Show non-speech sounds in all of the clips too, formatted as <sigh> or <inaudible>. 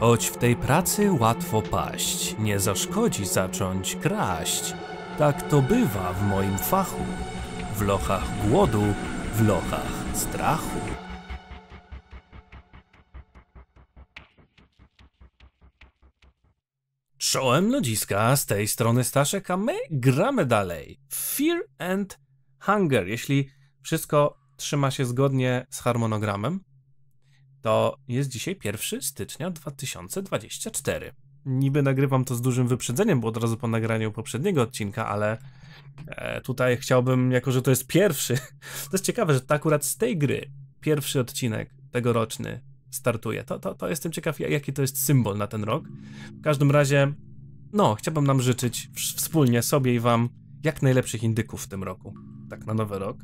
Choć w tej pracy łatwo paść, nie zaszkodzi zacząć kraść. Tak to bywa w moim fachu. W lochach głodu, w lochach strachu. Czołem lodziska, z tej strony Staszek, a my gramy dalej. Fear and Hunger, jeśli wszystko trzyma się zgodnie z harmonogramem to jest dzisiaj 1 stycznia 2024. Niby nagrywam to z dużym wyprzedzeniem, bo od razu po nagraniu poprzedniego odcinka, ale e, tutaj chciałbym, jako że to jest pierwszy, <laughs> to jest ciekawe, że to akurat z tej gry pierwszy odcinek tegoroczny startuje. To, to, to jestem ciekaw, jaki to jest symbol na ten rok. W każdym razie, no, chciałbym nam życzyć wspólnie sobie i wam jak najlepszych indyków w tym roku. Tak, na nowy rok.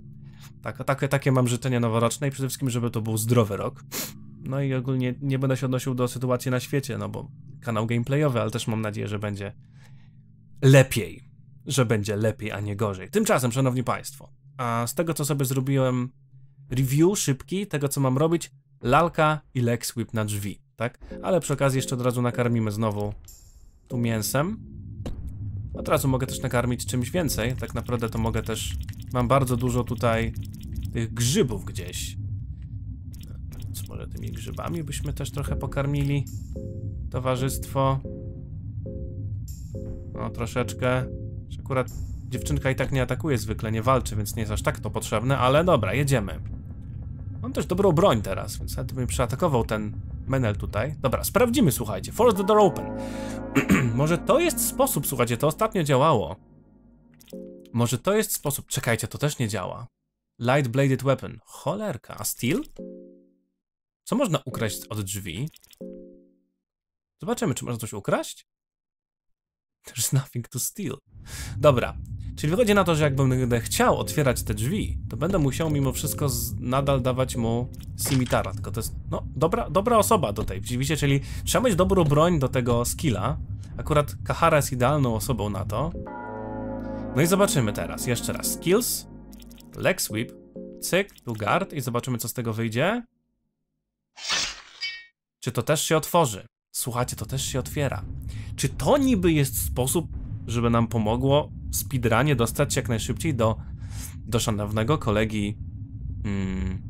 Tak, takie, takie mam życzenia noworoczne i przede wszystkim, żeby to był zdrowy rok. No i ogólnie nie będę się odnosił do sytuacji na świecie, no bo kanał gameplayowy, ale też mam nadzieję, że będzie lepiej. Że będzie lepiej, a nie gorzej. Tymczasem, szanowni państwo, a z tego co sobie zrobiłem review szybki, tego co mam robić, lalka i leg sweep na drzwi, tak? Ale przy okazji jeszcze od razu nakarmimy znowu tu mięsem. Od razu mogę też nakarmić czymś więcej, tak naprawdę to mogę też... Mam bardzo dużo tutaj tych grzybów gdzieś. Może tymi grzybami byśmy też trochę pokarmili towarzystwo. No troszeczkę. Akurat dziewczynka i tak nie atakuje zwykle, nie walczy, więc nie jest aż tak to potrzebne, ale dobra, jedziemy. Mam też dobrą broń teraz, więc nawet bym przeatakował ten menel tutaj. Dobra, sprawdzimy, słuchajcie. Force the door open. <clears throat> Może to jest sposób, słuchajcie, to ostatnio działało. Może to jest sposób... Czekajcie, to też nie działa. Light bladed weapon. Cholerka, a steel? Co można ukraść od drzwi? Zobaczymy, czy można coś ukraść? There's nothing to steal. Dobra, czyli wychodzi na to, że jakbym będę chciał otwierać te drzwi, to będę musiał mimo wszystko nadal dawać mu cimitara, tylko to jest, no, dobra, dobra osoba do tej, widzicie, czyli trzeba mieć dobrą broń do tego skilla. Akurat Kahara jest idealną osobą na to. No i zobaczymy teraz, jeszcze raz, skills, leg sweep, cyk, tu guard i zobaczymy co z tego wyjdzie. Czy to też się otworzy? Słuchajcie, to też się otwiera. Czy to niby jest sposób, żeby nam pomogło speedrunie dostać się jak najszybciej do, do szanownego kolegi... Mm,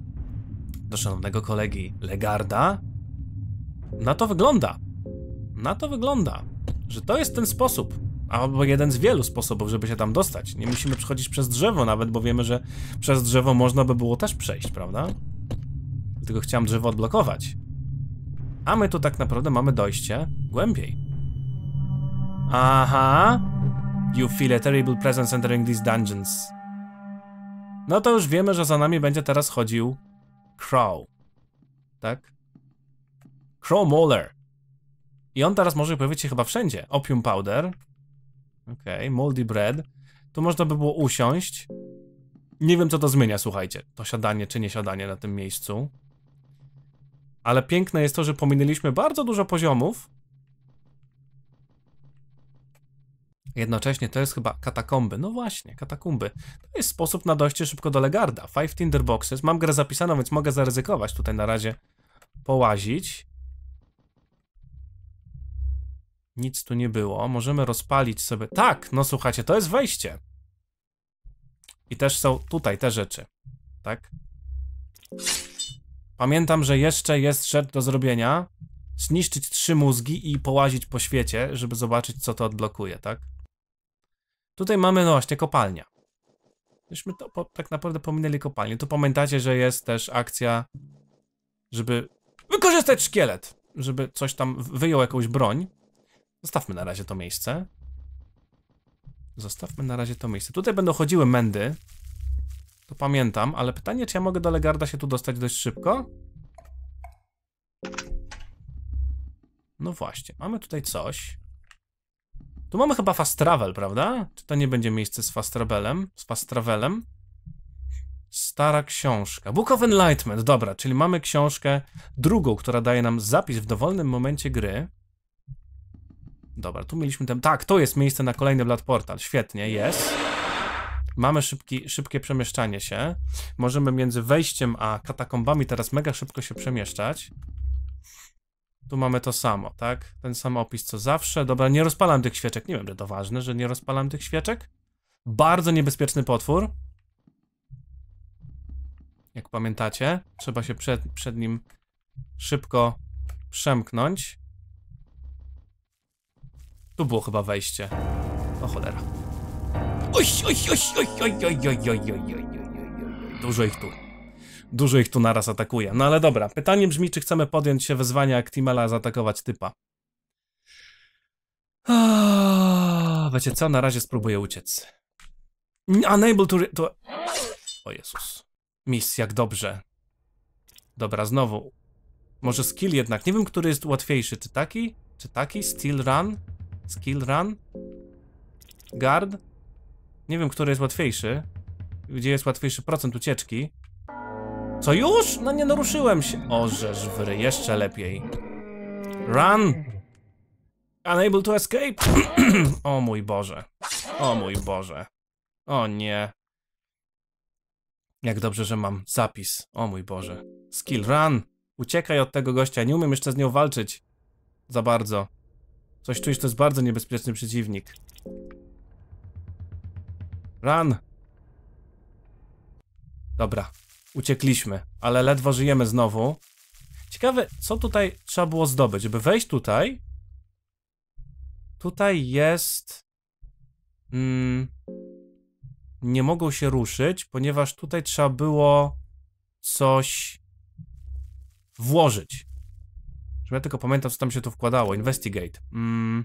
do szanownego kolegi Legarda? Na to wygląda. Na to wygląda, że to jest ten sposób. Albo jeden z wielu sposobów, żeby się tam dostać. Nie musimy przechodzić przez drzewo nawet, bo wiemy, że przez drzewo można by było też przejść, prawda? Tylko chciałem drzewo odblokować. A my tu tak naprawdę mamy dojście głębiej. Aha. You feel a terrible presence entering these dungeons. No to już wiemy, że za nami będzie teraz chodził Crow. Tak? Crow Muller. I on teraz może pojawić się chyba wszędzie. Opium Powder. Okej, okay. Moldy Bread. Tu można by było usiąść. Nie wiem, co to zmienia, słuchajcie. To siadanie czy nie siadanie na tym miejscu. Ale piękne jest to, że pominęliśmy bardzo dużo poziomów. Jednocześnie to jest chyba katakomby. No właśnie, katakumby. To jest sposób na dojście szybko do Legarda. Five Tinderboxes. Mam grę zapisaną, więc mogę zaryzykować tutaj na razie połazić. Nic tu nie było. Możemy rozpalić sobie... Tak, no słuchajcie, to jest wejście. I też są tutaj te rzeczy. Tak? Pamiętam, że jeszcze jest rzecz do zrobienia. Zniszczyć trzy mózgi i połazić po świecie, żeby zobaczyć, co to odblokuje, tak? Tutaj mamy, no właśnie, kopalnia. Myśmy to po, tak naprawdę pominęli kopalnię. Tu pamiętacie, że jest też akcja, żeby wykorzystać szkielet, żeby coś tam wyjął jakąś broń. Zostawmy na razie to miejsce. Zostawmy na razie to miejsce. Tutaj będą chodziły mędy, to pamiętam, ale pytanie, czy ja mogę do Legarda się tu dostać dość szybko? No właśnie, mamy tutaj coś. Tu mamy chyba fast travel, prawda? Czy to nie będzie miejsce z fast travelem? Z fast travelem? Stara książka. Book of Enlightenment, dobra, czyli mamy książkę drugą, która daje nam zapis w dowolnym momencie gry. Dobra, tu mieliśmy ten... Tak, to jest miejsce na kolejny Blood Portal, świetnie, jest. Mamy szybki, szybkie przemieszczanie się. Możemy między wejściem a katakombami teraz mega szybko się przemieszczać. Tu mamy to samo, tak? Ten sam opis co zawsze. Dobra, nie rozpalam tych świeczek. Nie wiem, czy to ważne, że nie rozpalam tych świeczek. Bardzo niebezpieczny potwór. Jak pamiętacie, trzeba się przed, przed nim szybko przemknąć. Tu było chyba wejście. O cholera. Oj, oj, oj, oj, oj, oj, oj, oj, oj, oj, oj, Dużo ich tu. Dużo ich tu naraz atakuje. No ale dobra, pytanie brzmi, czy chcemy podjąć się wezwania Actimela zaatakować typa. Wiecie co, na razie spróbuję uciec. Unable to... to... O Jezus. Miss, jak dobrze. Dobra, znowu. Może skill jednak. Nie wiem, który jest łatwiejszy. Czy taki? Czy taki? Steel run? Skill run? Guard? Nie wiem, który jest łatwiejszy. Gdzie jest łatwiejszy procent ucieczki. Co już? No nie naruszyłem się. O, rzecz wry, jeszcze lepiej. Run! Unable to escape? <clears throat> o mój Boże. O mój Boże. O nie. Jak dobrze, że mam zapis. O mój Boże. Skill run! Uciekaj od tego gościa, nie umiem jeszcze z nią walczyć. Za bardzo. Coś czujesz, to jest bardzo niebezpieczny przeciwnik. Run! Dobra, uciekliśmy, ale ledwo żyjemy znowu. Ciekawe, co tutaj trzeba było zdobyć, żeby wejść tutaj. Tutaj jest... Mm, nie mogą się ruszyć, ponieważ tutaj trzeba było coś włożyć. Żeby ja tylko pamiętam, co tam się tu wkładało. Investigate. Mm.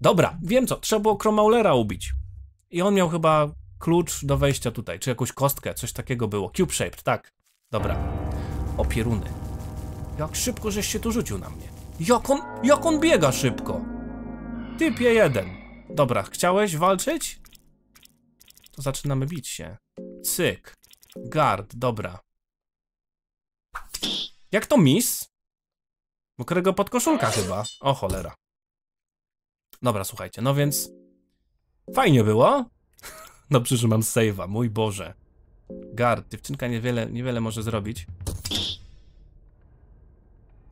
Dobra, wiem co, trzeba było kromaulera ubić. I on miał chyba klucz do wejścia tutaj, czy jakąś kostkę, coś takiego było. Cube-shaped, tak. Dobra. Opieruny. Jak szybko żeś się tu rzucił na mnie. Jak on, jak on biega szybko. Typie jeden. Dobra, chciałeś walczyć? To zaczynamy bić się. Cyk. Guard, dobra. Jak to miss? Mokrego podkoszulka chyba. O cholera. Dobra, słuchajcie, no więc Fajnie było. Dobrze, <laughs> no że mam save'a, mój Boże. Gard, dziewczynka niewiele, niewiele może zrobić.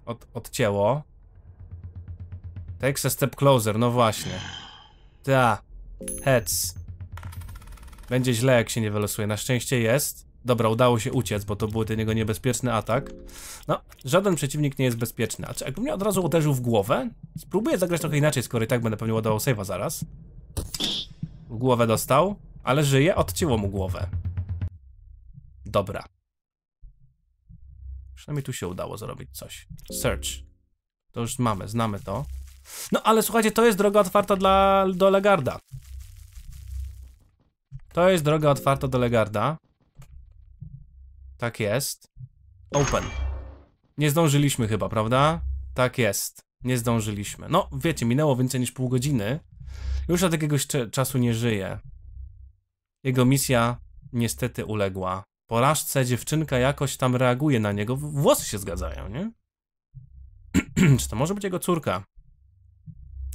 Od, odcięło. Takes a step closer, no właśnie. Ta. Heads. Będzie źle, jak się nie wylosuje. Na szczęście jest. Dobra, udało się uciec, bo to był ten jego niebezpieczny atak. No, żaden przeciwnik nie jest bezpieczny. A czy jakby mnie od razu uderzył w głowę? Spróbuję zagrać trochę inaczej, skoro i tak będę pewnie ładował save'a zaraz. Głowę dostał, ale żyje, odcięło mu głowę. Dobra. Przynajmniej tu się udało zrobić coś. Search. To już mamy, znamy to. No ale słuchajcie, to jest droga otwarta dla, do Legarda. To jest droga otwarta do Legarda. Tak jest. Open. Nie zdążyliśmy chyba, prawda? Tak jest. Nie zdążyliśmy. No, wiecie, minęło więcej niż pół godziny. Już od jakiegoś czasu nie żyje. Jego misja niestety uległa porażce. Dziewczynka jakoś tam reaguje na niego. Włosy się zgadzają, nie? <clears throat> Czy to może być jego córka?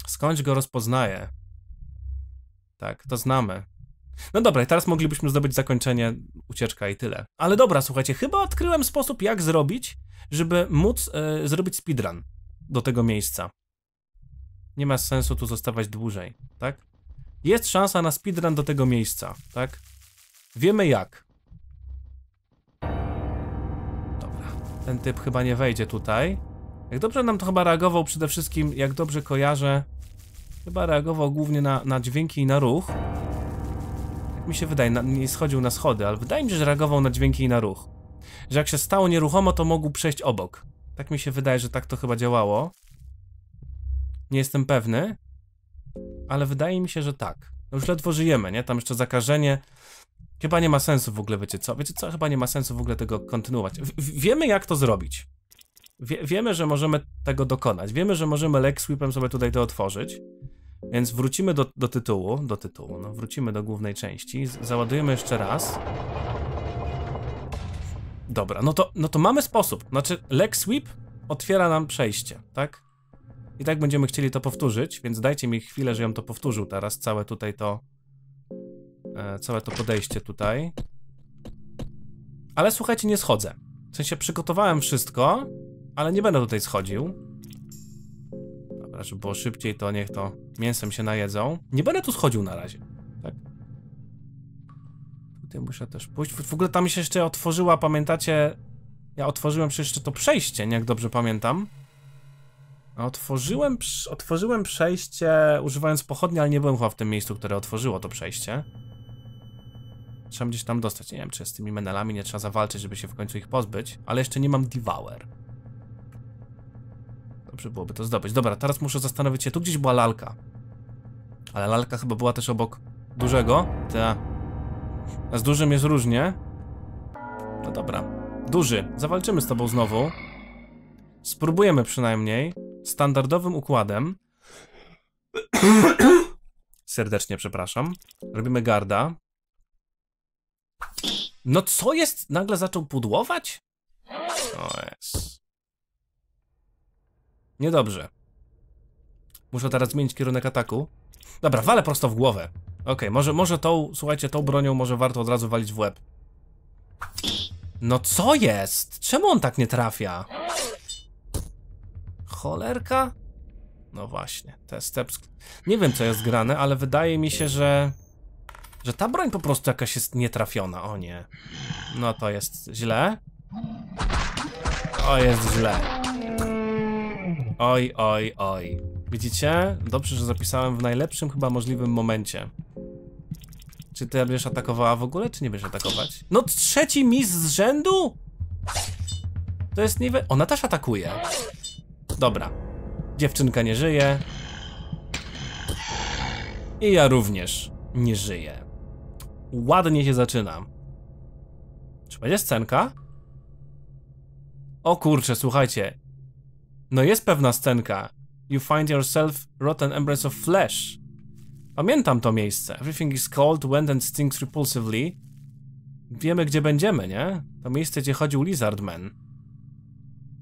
Skądś go rozpoznaje. Tak, to znamy. No dobra, i teraz moglibyśmy zdobyć zakończenie, ucieczka i tyle. Ale dobra, słuchajcie, chyba odkryłem sposób, jak zrobić, żeby móc y, zrobić speedrun do tego miejsca nie ma sensu tu zostawać dłużej, tak? Jest szansa na speedrun do tego miejsca, tak? Wiemy jak. Dobra, ten typ chyba nie wejdzie tutaj. Jak dobrze nam to chyba reagował przede wszystkim, jak dobrze kojarzę, chyba reagował głównie na, na dźwięki i na ruch. Jak mi się wydaje, na, nie schodził na schody, ale wydaje mi się, że reagował na dźwięki i na ruch. Że jak się stało nieruchomo, to mógł przejść obok. Tak mi się wydaje, że tak to chyba działało. Nie jestem pewny, ale wydaje mi się, że tak. No już ledwo żyjemy, nie? Tam jeszcze zakażenie. Chyba nie ma sensu w ogóle, wiecie co? Wiecie co? Chyba nie ma sensu w ogóle tego kontynuować. W wiemy, jak to zrobić. Wie wiemy, że możemy tego dokonać. Wiemy, że możemy leg sweepem sobie tutaj to otworzyć. Więc wrócimy do, do tytułu, do tytułu, no wrócimy do głównej części, załadujemy jeszcze raz. Dobra, no to, no to mamy sposób, znaczy leg sweep otwiera nam przejście, tak? I tak będziemy chcieli to powtórzyć, więc dajcie mi chwilę, że ją to powtórzył teraz, całe tutaj to... E, całe to podejście tutaj. Ale słuchajcie, nie schodzę. W sensie przygotowałem wszystko, ale nie będę tutaj schodził. Dobra, żeby było szybciej, to niech to mięsem się najedzą. Nie będę tu schodził na razie. Tak. Tutaj muszę też pójść. W, w ogóle tam mi się jeszcze otworzyła, pamiętacie? Ja otworzyłem przecież jeszcze to przejście, nie jak dobrze pamiętam. Otworzyłem, otworzyłem przejście używając pochodni, ale nie byłem chyba w tym miejscu, które otworzyło to przejście. Trzeba gdzieś tam dostać. Nie wiem, czy z tymi menelami nie trzeba zawalczyć, żeby się w końcu ich pozbyć, ale jeszcze nie mam Devour. Dobrze byłoby to zdobyć. Dobra, teraz muszę zastanowić się, tu gdzieś była lalka. Ale lalka chyba była też obok dużego. Ta. A z dużym jest różnie. No dobra. Duży, zawalczymy z tobą znowu. Spróbujemy przynajmniej standardowym układem. <coughs> Serdecznie przepraszam. Robimy garda. No co jest? Nagle zaczął pudłować? O jest. Niedobrze. Muszę teraz zmienić kierunek ataku. Dobra, walę prosto w głowę. Ok, może, może tą, słuchajcie, tą bronią może warto od razu walić w łeb. No co jest? Czemu on tak nie trafia? Cholerka? No właśnie, te steps. Nie wiem co jest grane, ale wydaje mi się, że że ta broń po prostu jakaś jest nietrafiona. O nie. No to jest źle. O jest źle. Oj, oj, oj. Widzicie? Dobrze, że zapisałem w najlepszym chyba możliwym momencie. Czy ty będziesz atakowała w ogóle, czy nie będziesz atakować? No trzeci mis z rzędu? To jest niby... Ona też atakuje. Dobra. Dziewczynka nie żyje. I ja również nie żyję. Ładnie się zaczyna. Czy będzie scenka? O kurczę, słuchajcie. No jest pewna scenka. You find yourself rotten embrace of flesh. Pamiętam to miejsce. Everything is cold, wet and stings repulsively. Wiemy, gdzie będziemy, nie? To miejsce, gdzie chodził Lizardman.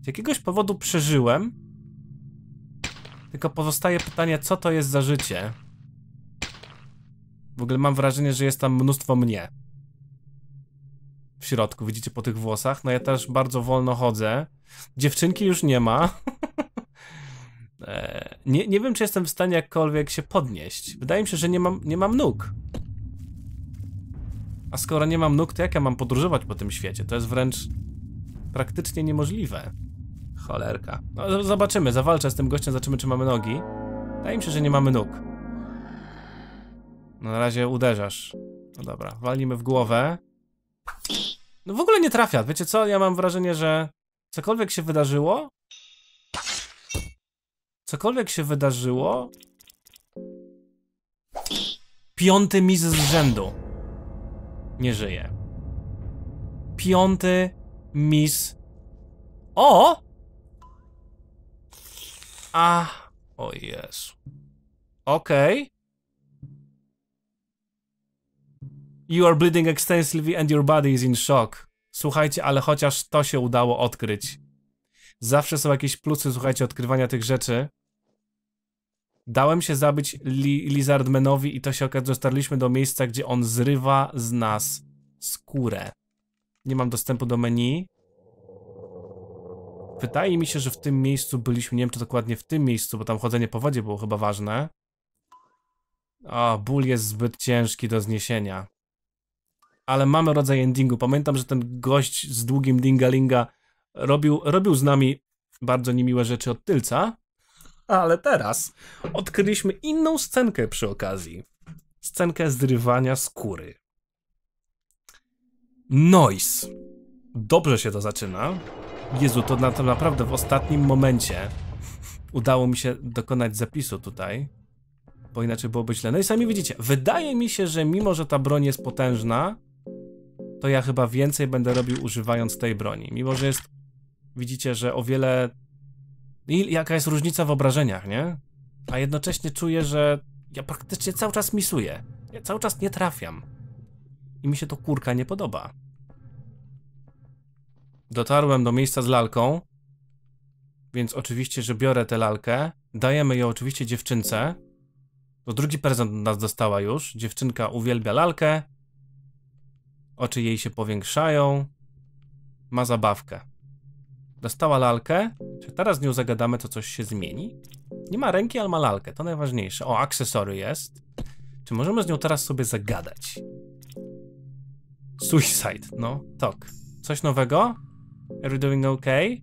Z jakiegoś powodu przeżyłem, tylko pozostaje pytanie, co to jest za życie? W ogóle mam wrażenie, że jest tam mnóstwo mnie. W środku, widzicie po tych włosach. No ja też bardzo wolno chodzę. Dziewczynki już nie ma. <laughs> E, nie, nie wiem, czy jestem w stanie jakkolwiek się podnieść. Wydaje mi się, że nie mam, nie mam nóg. A skoro nie mam nóg, to jak ja mam podróżować po tym świecie? To jest wręcz praktycznie niemożliwe. Cholerka. No, zobaczymy, zawalczę z tym gościem, zobaczymy czy mamy nogi. Wydaje mi się, że nie mamy nóg. No, na razie uderzasz. No dobra, walimy w głowę. No w ogóle nie trafia, wiecie co? Ja mam wrażenie, że cokolwiek się wydarzyło... Cokolwiek się wydarzyło... Piąty mis z rzędu. Nie żyje. Piąty mis... O! A, o Jezu. Okej. Okay. You are bleeding extensively and your body is in shock. Słuchajcie, ale chociaż to się udało odkryć. Zawsze są jakieś plusy, słuchajcie, odkrywania tych rzeczy. Dałem się zabić Li Lizardmanowi i to się okazuje, dotarliśmy do miejsca, gdzie on zrywa z nas skórę. Nie mam dostępu do menu wydaje mi się, że w tym miejscu byliśmy, nie wiem czy dokładnie w tym miejscu, bo tam chodzenie po wodzie było chyba ważne. A, ból jest zbyt ciężki do zniesienia. Ale mamy rodzaj endingu. Pamiętam, że ten gość z długim dingalinga robił, robił z nami bardzo niemiłe rzeczy od tylca. Ale teraz odkryliśmy inną scenkę przy okazji. Scenkę zrywania skóry. Noise. Dobrze się to zaczyna. Jezu, to, na, to naprawdę w ostatnim momencie udało mi się dokonać zapisu tutaj, bo inaczej byłoby źle. No i sami widzicie, wydaje mi się, że mimo, że ta broń jest potężna, to ja chyba więcej będę robił używając tej broni. Mimo, że jest, widzicie, że o wiele... I jaka jest różnica w obrażeniach, nie? A jednocześnie czuję, że ja praktycznie cały czas misuję. Ja cały czas nie trafiam. I mi się to kurka nie podoba. Dotarłem do miejsca z lalką, więc oczywiście, że biorę tę lalkę. Dajemy ją oczywiście dziewczynce. To drugi prezent od nas dostała już. Dziewczynka uwielbia lalkę. Oczy jej się powiększają. Ma zabawkę. Dostała lalkę. Czy teraz z nią zagadamy, to coś się zmieni? Nie ma ręki, ale ma lalkę. To najważniejsze. O, akcesory jest. Czy możemy z nią teraz sobie zagadać? Suicide, no, tak. Coś nowego? Everything OK? okay?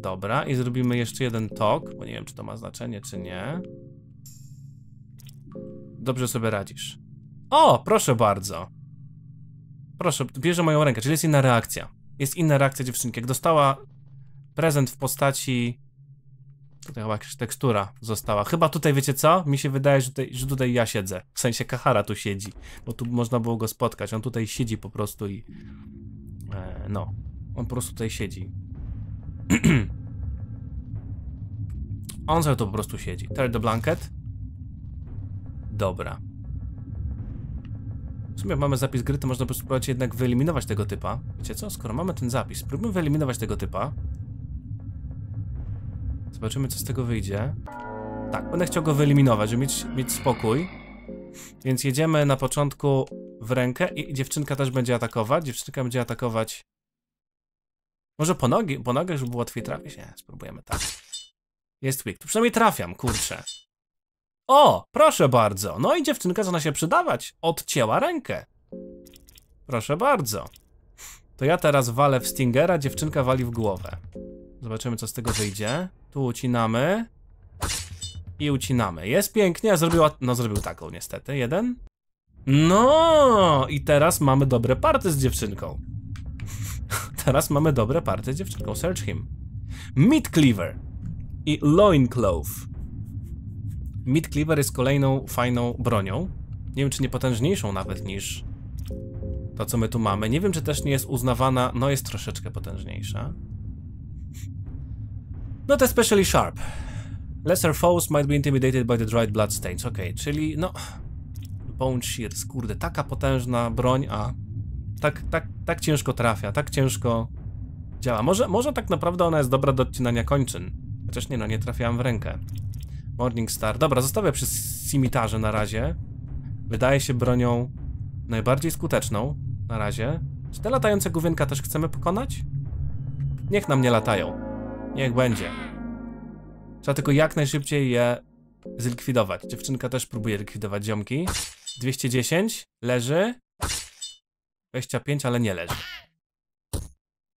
Dobra, i zrobimy jeszcze jeden tok, bo nie wiem, czy to ma znaczenie, czy nie. Dobrze sobie radzisz. O, proszę bardzo. Proszę, bierze moją rękę, czyli jest inna reakcja. Jest inna reakcja dziewczynki. Jak dostała prezent w postaci... Tutaj chyba jakaś tekstura została. Chyba tutaj, wiecie co? Mi się wydaje, że tutaj, że tutaj ja siedzę. W sensie Kahara tu siedzi, bo tu można było go spotkać. On tutaj siedzi po prostu i E, no, on po prostu tutaj siedzi. <clears throat> on sobie to po prostu siedzi. Tear the blanket. Dobra. W sumie mamy zapis gry, to można prostu próbować, jednak wyeliminować tego typa. Wiecie co? Skoro mamy ten zapis, spróbujmy wyeliminować tego typa. Zobaczymy, co z tego wyjdzie. Tak, będę chciał go wyeliminować, żeby mieć, mieć spokój. Więc jedziemy na początku w rękę i dziewczynka też będzie atakować. Dziewczynka będzie atakować. Może po, nogi, po nogach, żeby było łatwiej trafić? Nie, spróbujemy tak. Jest weak. Tu przynajmniej trafiam, kurczę. O, proszę bardzo. No i dziewczynka zaczyna się przydawać. Odcięła rękę. Proszę bardzo. To ja teraz walę w Stingera, dziewczynka wali w głowę. Zobaczymy, co z tego wyjdzie. Tu ucinamy. I ucinamy. Jest pięknie, a zrobiła... No zrobił taką niestety. Jeden. No! I teraz mamy dobre party z dziewczynką. <laughs> teraz mamy dobre party z dziewczynką. Search him. Meat Cleaver i Loincloth. Meat Cleaver jest kolejną fajną bronią. Nie wiem, czy nie potężniejszą nawet niż to, co my tu mamy. Nie wiem, czy też nie jest uznawana, no jest troszeczkę potężniejsza. No te especially sharp. Lesser foes might be intimidated by the dried blood stains. Ok, czyli no... Bone Shears, kurde, taka potężna broń, a tak, tak, tak ciężko trafia, tak ciężko działa. Może, może tak naprawdę ona jest dobra do odcinania kończyn. Chociaż nie no, nie trafiałam w rękę. Morning Star. Dobra, zostawię przy cimitarze na razie. Wydaje się bronią najbardziej skuteczną na razie. Czy te latające główienka też chcemy pokonać? Niech nam nie latają. Niech będzie. Trzeba tylko jak najszybciej je zlikwidować. Dziewczynka też próbuje likwidować ziomki. 210, leży. 25, ale nie leży.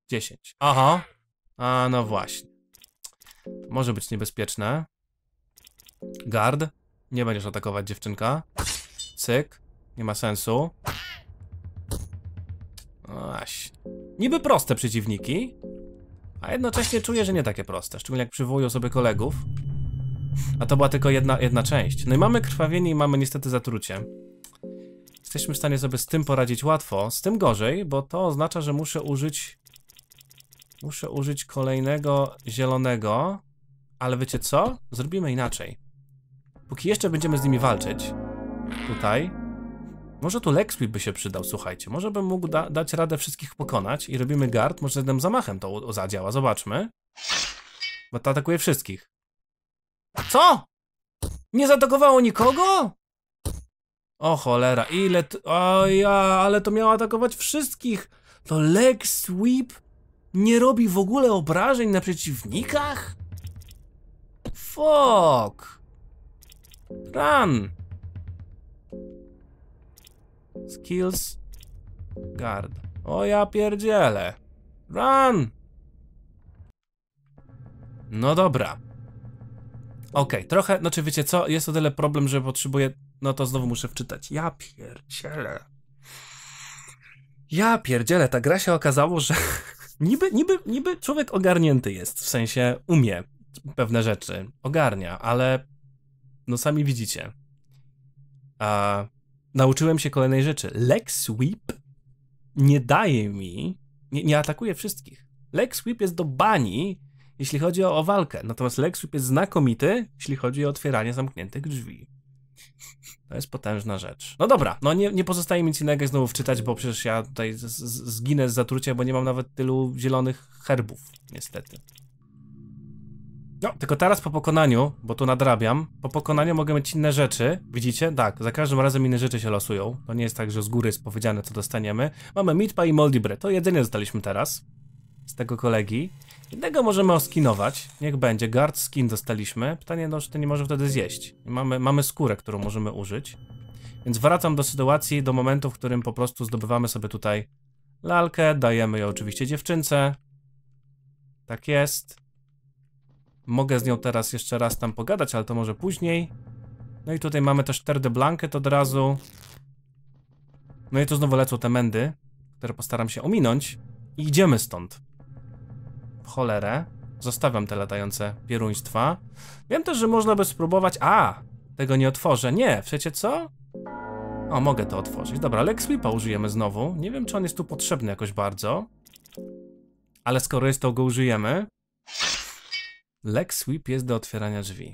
10. Aha. A no właśnie. może być niebezpieczne. Guard. Nie będziesz atakować dziewczynka. Cyk. Nie ma sensu. No właśnie. Niby proste przeciwniki, a jednocześnie czuję, że nie takie proste, szczególnie jak przywołują sobie kolegów. A to była tylko jedna, jedna część. No i mamy krwawienie i mamy niestety zatrucie jesteśmy w stanie sobie z tym poradzić łatwo, z tym gorzej, bo to oznacza, że muszę użyć... Muszę użyć kolejnego zielonego, ale wiecie co? Zrobimy inaczej. Póki jeszcze będziemy z nimi walczyć, tutaj, może tu Lexwip by się przydał, słuchajcie, może bym mógł da dać radę wszystkich pokonać i robimy guard, może jednym zamachem to zadziała, zobaczmy. Bo to atakuje wszystkich. Co? Nie zaatakowało nikogo? O cholera, ile t... O ja, ale to miało atakować wszystkich! To leg sweep nie robi w ogóle obrażeń na przeciwnikach? Fuck! Run! Skills Guard O ja pierdzielę Run! No dobra Okej, okay, trochę, znaczy wiecie co, jest o tyle problem, że potrzebuję no to znowu muszę wczytać. Ja pierdzielę. Ja pierdzielę, ta gra się okazało, że <laughs> niby, niby, niby człowiek ogarnięty jest, w sensie umie pewne rzeczy, ogarnia, ale no sami widzicie. A nauczyłem się kolejnej rzeczy. Lex Sweep nie daje mi, nie, nie atakuje wszystkich. Lex Sweep jest do bani, jeśli chodzi o, o walkę, natomiast Lex Sweep jest znakomity, jeśli chodzi o otwieranie zamkniętych drzwi. To jest potężna rzecz. No dobra, no nie, nie pozostaje mi nic innego znowu wczytać, bo przecież ja tutaj z, z, zginę z zatrucia, bo nie mam nawet tylu zielonych herbów, niestety. No, tylko teraz po pokonaniu, bo tu nadrabiam, po pokonaniu mogę mieć inne rzeczy, widzicie? Tak, za każdym razem inne rzeczy się losują. To nie jest tak, że z góry jest powiedziane, co dostaniemy. Mamy Mitpa i Moldibre, to jedzenie dostaliśmy teraz z tego kolegi. Jednego możemy oskinować, niech będzie. Guard skin dostaliśmy. Pytanie, no, czy to nie może wtedy zjeść. Mamy, mamy skórę, którą możemy użyć. Więc wracam do sytuacji, do momentu, w którym po prostu zdobywamy sobie tutaj lalkę, dajemy ją oczywiście dziewczynce. Tak jest. Mogę z nią teraz jeszcze raz tam pogadać, ale to może później. No i tutaj mamy też Terdy Blanket od razu. No i tu znowu lecą te mędy, które postaram się ominąć. I idziemy stąd cholerę. Zostawiam te latające pieruństwa. Wiem też, że można by spróbować... A! Tego nie otworzę. Nie, wiecie co? O, mogę to otworzyć. Dobra, Lex sweepa użyjemy znowu. Nie wiem, czy on jest tu potrzebny jakoś bardzo. Ale skoro jest, to go użyjemy. Leg sweep jest do otwierania drzwi.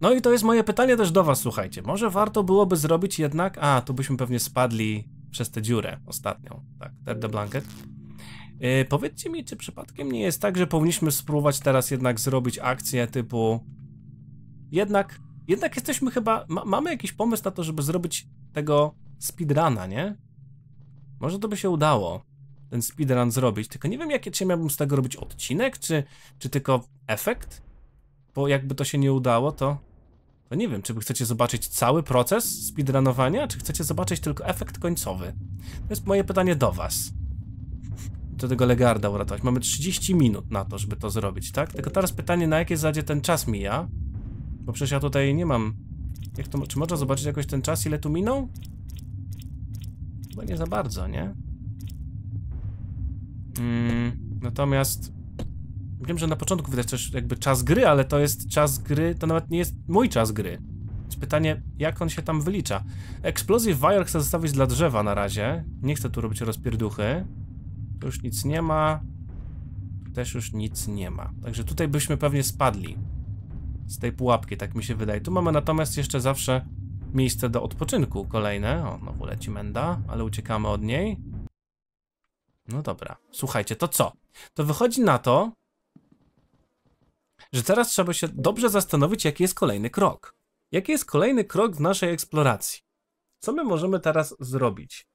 No i to jest moje pytanie też do was, słuchajcie. Może warto byłoby zrobić jednak... A, tu byśmy pewnie spadli przez tę dziurę ostatnią. Tak, tap the blanket. E, powiedzcie mi, czy przypadkiem nie jest tak, że powinniśmy spróbować teraz jednak zrobić akcję typu... Jednak, jednak jesteśmy chyba... Ma, mamy jakiś pomysł na to, żeby zrobić tego speedruna, nie? Może to by się udało, ten speedrun zrobić, tylko nie wiem, jakie czy miałbym z tego robić odcinek, czy, czy tylko efekt? Bo jakby to się nie udało, to... To nie wiem, czy wy chcecie zobaczyć cały proces speedrunowania, czy chcecie zobaczyć tylko efekt końcowy? To jest moje pytanie do was do tego Legarda uratować. Mamy 30 minut na to, żeby to zrobić, tak? Tylko teraz pytanie, na jakiej zadzie ten czas mija? Bo przecież ja tutaj nie mam... Jak to, czy można zobaczyć jakoś ten czas, ile tu minął? Chyba nie za bardzo, nie? Mm, natomiast... Wiem, że na początku widać też jakby czas gry, ale to jest czas gry, to nawet nie jest mój czas gry. Więc pytanie, jak on się tam wylicza? Explosive Wire chcę zostawić dla drzewa na razie. Nie chcę tu robić rozpierduchy. Tu już nic nie ma. Tu też już nic nie ma. Także tutaj byśmy pewnie spadli z tej pułapki, tak mi się wydaje. Tu mamy natomiast jeszcze zawsze miejsce do odpoczynku kolejne. O, znowu leci menda, ale uciekamy od niej. No dobra. Słuchajcie, to co? To wychodzi na to, że teraz trzeba się dobrze zastanowić, jaki jest kolejny krok. Jaki jest kolejny krok w naszej eksploracji? Co my możemy teraz zrobić?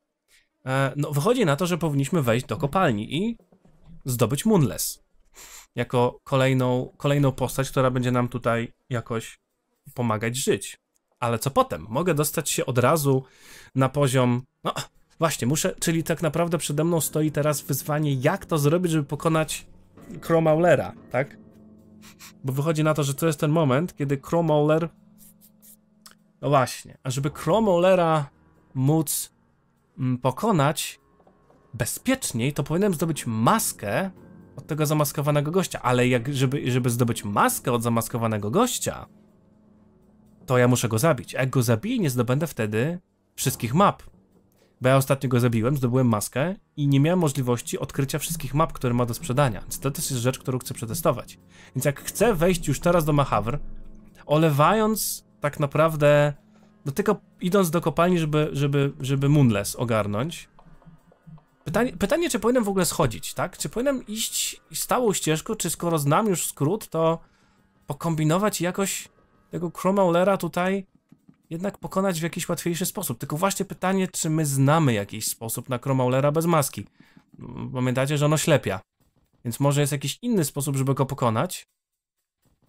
E, no wychodzi na to, że powinniśmy wejść do kopalni i zdobyć Moonless. Jako kolejną, kolejną postać, która będzie nam tutaj jakoś pomagać żyć. Ale co potem? Mogę dostać się od razu na poziom. No, właśnie, muszę. Czyli tak naprawdę przede mną stoi teraz wyzwanie, jak to zrobić, żeby pokonać Cromaulera, tak? Bo wychodzi na to, że to jest ten moment, kiedy Cromauler. No właśnie, a żeby Cromaulera móc pokonać bezpieczniej, to powinienem zdobyć maskę od tego zamaskowanego gościa. Ale jak, żeby, żeby zdobyć maskę od zamaskowanego gościa, to ja muszę go zabić. Jak go zabiję, nie zdobędę wtedy wszystkich map. Bo ja ostatnio go zabiłem, zdobyłem maskę i nie miałem możliwości odkrycia wszystkich map, które ma do sprzedania. Więc to też jest rzecz, którą chcę przetestować. Więc jak chcę wejść już teraz do Mahavr, olewając tak naprawdę do no tego idąc do kopalni, żeby, żeby, żeby Moonless ogarnąć. Pytanie, pytanie, czy powinienem w ogóle schodzić, tak? Czy powinienem iść stałą ścieżką, czy skoro znam już skrót, to pokombinować i jakoś tego Cromwellera tutaj jednak pokonać w jakiś łatwiejszy sposób. Tylko właśnie pytanie, czy my znamy jakiś sposób na Cromwellera bez maski. Pamiętacie, że ono ślepia. Więc może jest jakiś inny sposób, żeby go pokonać.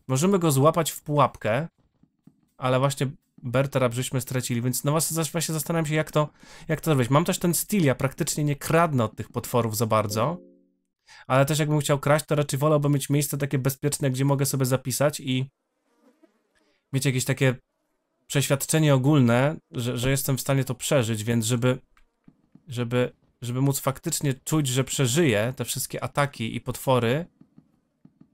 Możemy go złapać w pułapkę, ale właśnie Bertera żeśmy stracili, więc no właśnie zastanawiam się, jak to, jak to zrobić. Mam też ten styl, ja praktycznie nie kradnę od tych potworów za bardzo, ale też jakbym chciał kraść, to raczej wolałbym mieć miejsce takie bezpieczne, gdzie mogę sobie zapisać i mieć jakieś takie przeświadczenie ogólne, że, że jestem w stanie to przeżyć, więc żeby, żeby, żeby móc faktycznie czuć, że przeżyję te wszystkie ataki i potwory,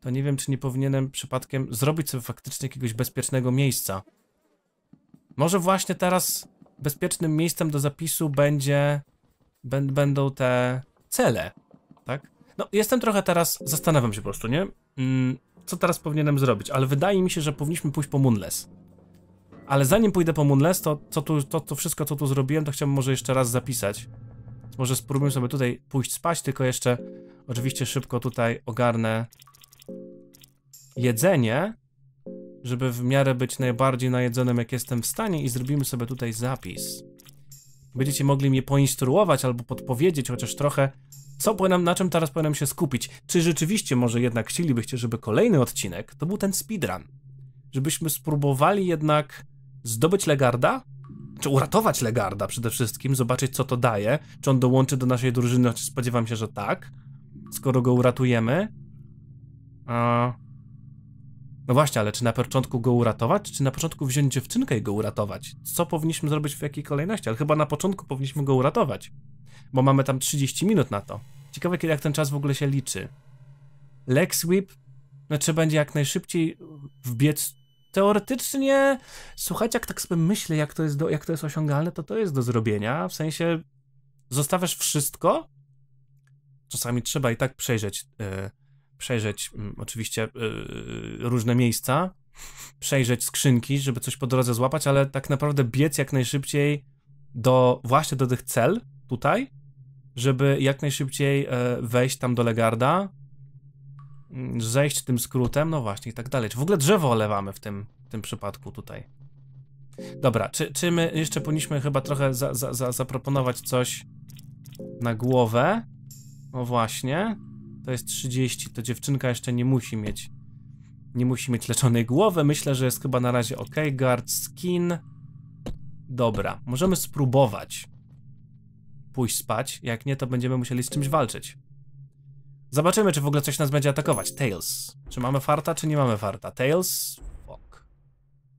to nie wiem, czy nie powinienem przypadkiem zrobić sobie faktycznie jakiegoś bezpiecznego miejsca. Może właśnie teraz bezpiecznym miejscem do zapisu będzie... będą te cele, tak? No, jestem trochę teraz... zastanawiam się po prostu, nie? Mm, co teraz powinienem zrobić, ale wydaje mi się, że powinniśmy pójść po Moonless. Ale zanim pójdę po Moonless, to, co tu, to, to wszystko, co tu zrobiłem, to chciałbym może jeszcze raz zapisać. Może spróbuję sobie tutaj pójść spać, tylko jeszcze oczywiście szybko tutaj ogarnę jedzenie żeby w miarę być najbardziej najedzonym, jak jestem w stanie i zrobimy sobie tutaj zapis. Będziecie mogli mnie poinstruować albo podpowiedzieć chociaż trochę, co powinienem, na czym teraz powinienem się skupić. Czy rzeczywiście może jednak chcielibyście, żeby kolejny odcinek to był ten speedrun? Żebyśmy spróbowali jednak zdobyć Legarda, czy uratować Legarda przede wszystkim, zobaczyć co to daje, czy on dołączy do naszej drużyny, choć znaczy, spodziewam się, że tak, skoro go uratujemy. A no właśnie, ale czy na początku go uratować, czy na początku wziąć dziewczynkę i go uratować? Co powinniśmy zrobić w jakiej kolejności? Ale chyba na początku powinniśmy go uratować, bo mamy tam 30 minut na to. Ciekawe, kiedy jak ten czas w ogóle się liczy. Lex Whip, znaczy będzie jak najszybciej wbiec. Teoretycznie, słuchajcie, jak tak sobie myślę, jak to jest, do, jak to jest osiągalne, to to jest do zrobienia. W sensie, zostawiasz wszystko? Czasami trzeba i tak przejrzeć. Yy przejrzeć mm, oczywiście y, różne miejsca, przejrzeć skrzynki, żeby coś po drodze złapać, ale tak naprawdę biec jak najszybciej do właśnie do tych cel tutaj, żeby jak najszybciej e, wejść tam do Legarda, mm, zejść tym skrótem, no właśnie i tak dalej. Czy w ogóle drzewo olewamy w tym, w tym przypadku tutaj? Dobra, czy, czy my jeszcze powinniśmy chyba trochę za, za, za, zaproponować coś na głowę? No właśnie to jest 30, to dziewczynka jeszcze nie musi mieć nie musi mieć leczonej głowy. Myślę, że jest chyba na razie ok. Guard skin. Dobra, możemy spróbować pójść spać. Jak nie, to będziemy musieli z czymś walczyć. Zobaczymy, czy w ogóle coś nas będzie atakować. Tails. Czy mamy farta, czy nie mamy farta? Tails? Fuck.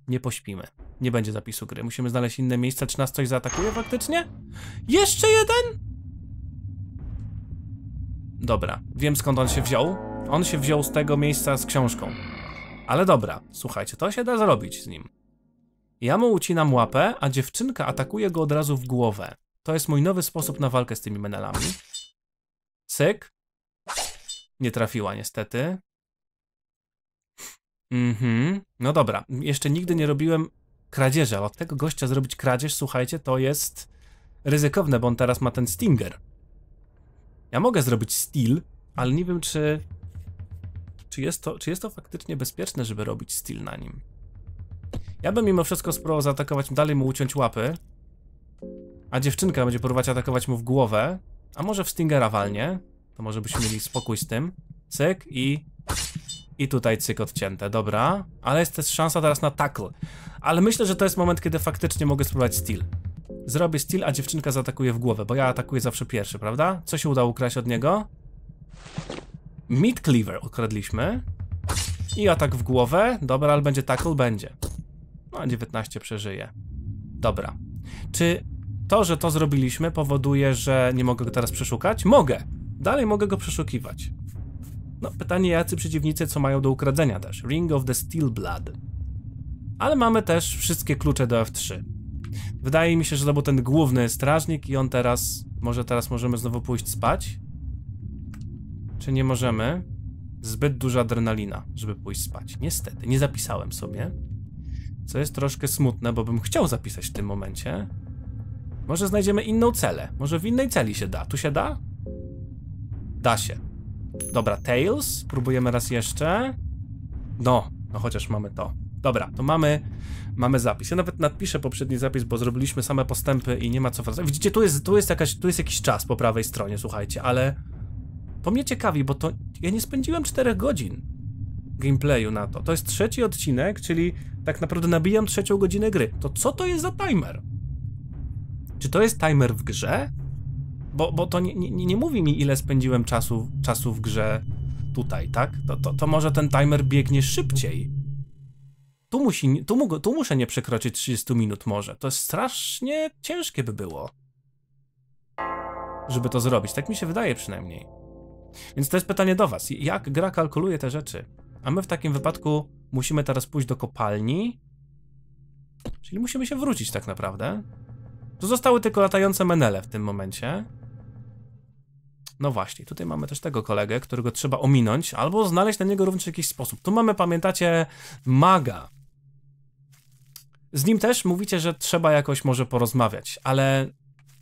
Nie pośpimy. Nie będzie zapisu gry. Musimy znaleźć inne miejsca. Czy nas coś zaatakuje faktycznie? Jeszcze jeden? Dobra, wiem skąd on się wziął. On się wziął z tego miejsca z książką. Ale dobra, słuchajcie, to się da zrobić z nim. Ja mu ucinam łapę, a dziewczynka atakuje go od razu w głowę. To jest mój nowy sposób na walkę z tymi menelami. Cyk. Nie trafiła niestety. Mhm, no dobra. Jeszcze nigdy nie robiłem kradzieży, ale od tego gościa zrobić kradzież, słuchajcie, to jest ryzykowne, bo on teraz ma ten Stinger. Ja mogę zrobić steal, ale nie wiem, czy, czy, jest to, czy jest to faktycznie bezpieczne, żeby robić steal na nim. Ja bym mimo wszystko spróbował zaatakować, dalej mu uciąć łapy. A dziewczynka będzie próbować atakować mu w głowę. A może w Stingera walnie? To może byśmy mieli spokój z tym. Cyk i... I tutaj cyk odcięte, dobra. Ale jest też szansa teraz na tackle. Ale myślę, że to jest moment, kiedy faktycznie mogę spróbować steal. Zrobię steal, a dziewczynka zaatakuje w głowę, bo ja atakuję zawsze pierwszy, prawda? Co się udało ukraść od niego? Meat Cleaver ukradliśmy. I atak w głowę. Dobra, ale będzie tackle? Będzie. No, 19 przeżyje. Dobra. Czy to, że to zrobiliśmy powoduje, że nie mogę go teraz przeszukać? Mogę. Dalej mogę go przeszukiwać. No, pytanie jacy przeciwnicy co mają do ukradzenia też. Ring of the Steel Blood. Ale mamy też wszystkie klucze do F3. Wydaje mi się, że to był ten główny strażnik i on teraz... Może teraz możemy znowu pójść spać? Czy nie możemy? Zbyt duża adrenalina, żeby pójść spać. Niestety, nie zapisałem sobie. Co jest troszkę smutne, bo bym chciał zapisać w tym momencie. Może znajdziemy inną celę. Może w innej celi się da. Tu się da? Da się. Dobra, Tails. Próbujemy raz jeszcze. No, no chociaż mamy to. Dobra, to mamy, mamy zapis. Ja nawet nadpiszę poprzedni zapis, bo zrobiliśmy same postępy i nie ma co wracać. Widzicie, tu jest, tu jest, jakaś, tu jest jakiś czas po prawej stronie, słuchajcie, ale to mnie ciekawi, bo to ja nie spędziłem 4 godzin gameplayu na to. To jest trzeci odcinek, czyli tak naprawdę nabijam trzecią godzinę gry. To co to jest za timer? Czy to jest timer w grze? Bo, bo to nie, nie, nie mówi mi, ile spędziłem czasu, czasu w grze tutaj, tak? To, to, to może ten timer biegnie szybciej tu, musi, tu, mu, tu muszę nie przekroczyć 30 minut może. To jest strasznie ciężkie by było. Żeby to zrobić. Tak mi się wydaje przynajmniej. Więc to jest pytanie do was. Jak gra kalkuluje te rzeczy? A my w takim wypadku musimy teraz pójść do kopalni. Czyli musimy się wrócić tak naprawdę. Tu zostały tylko latające menele w tym momencie. No właśnie, tutaj mamy też tego kolegę, którego trzeba ominąć, albo znaleźć na niego również jakiś sposób. Tu mamy, pamiętacie, maga, z nim też mówicie, że trzeba jakoś może porozmawiać, ale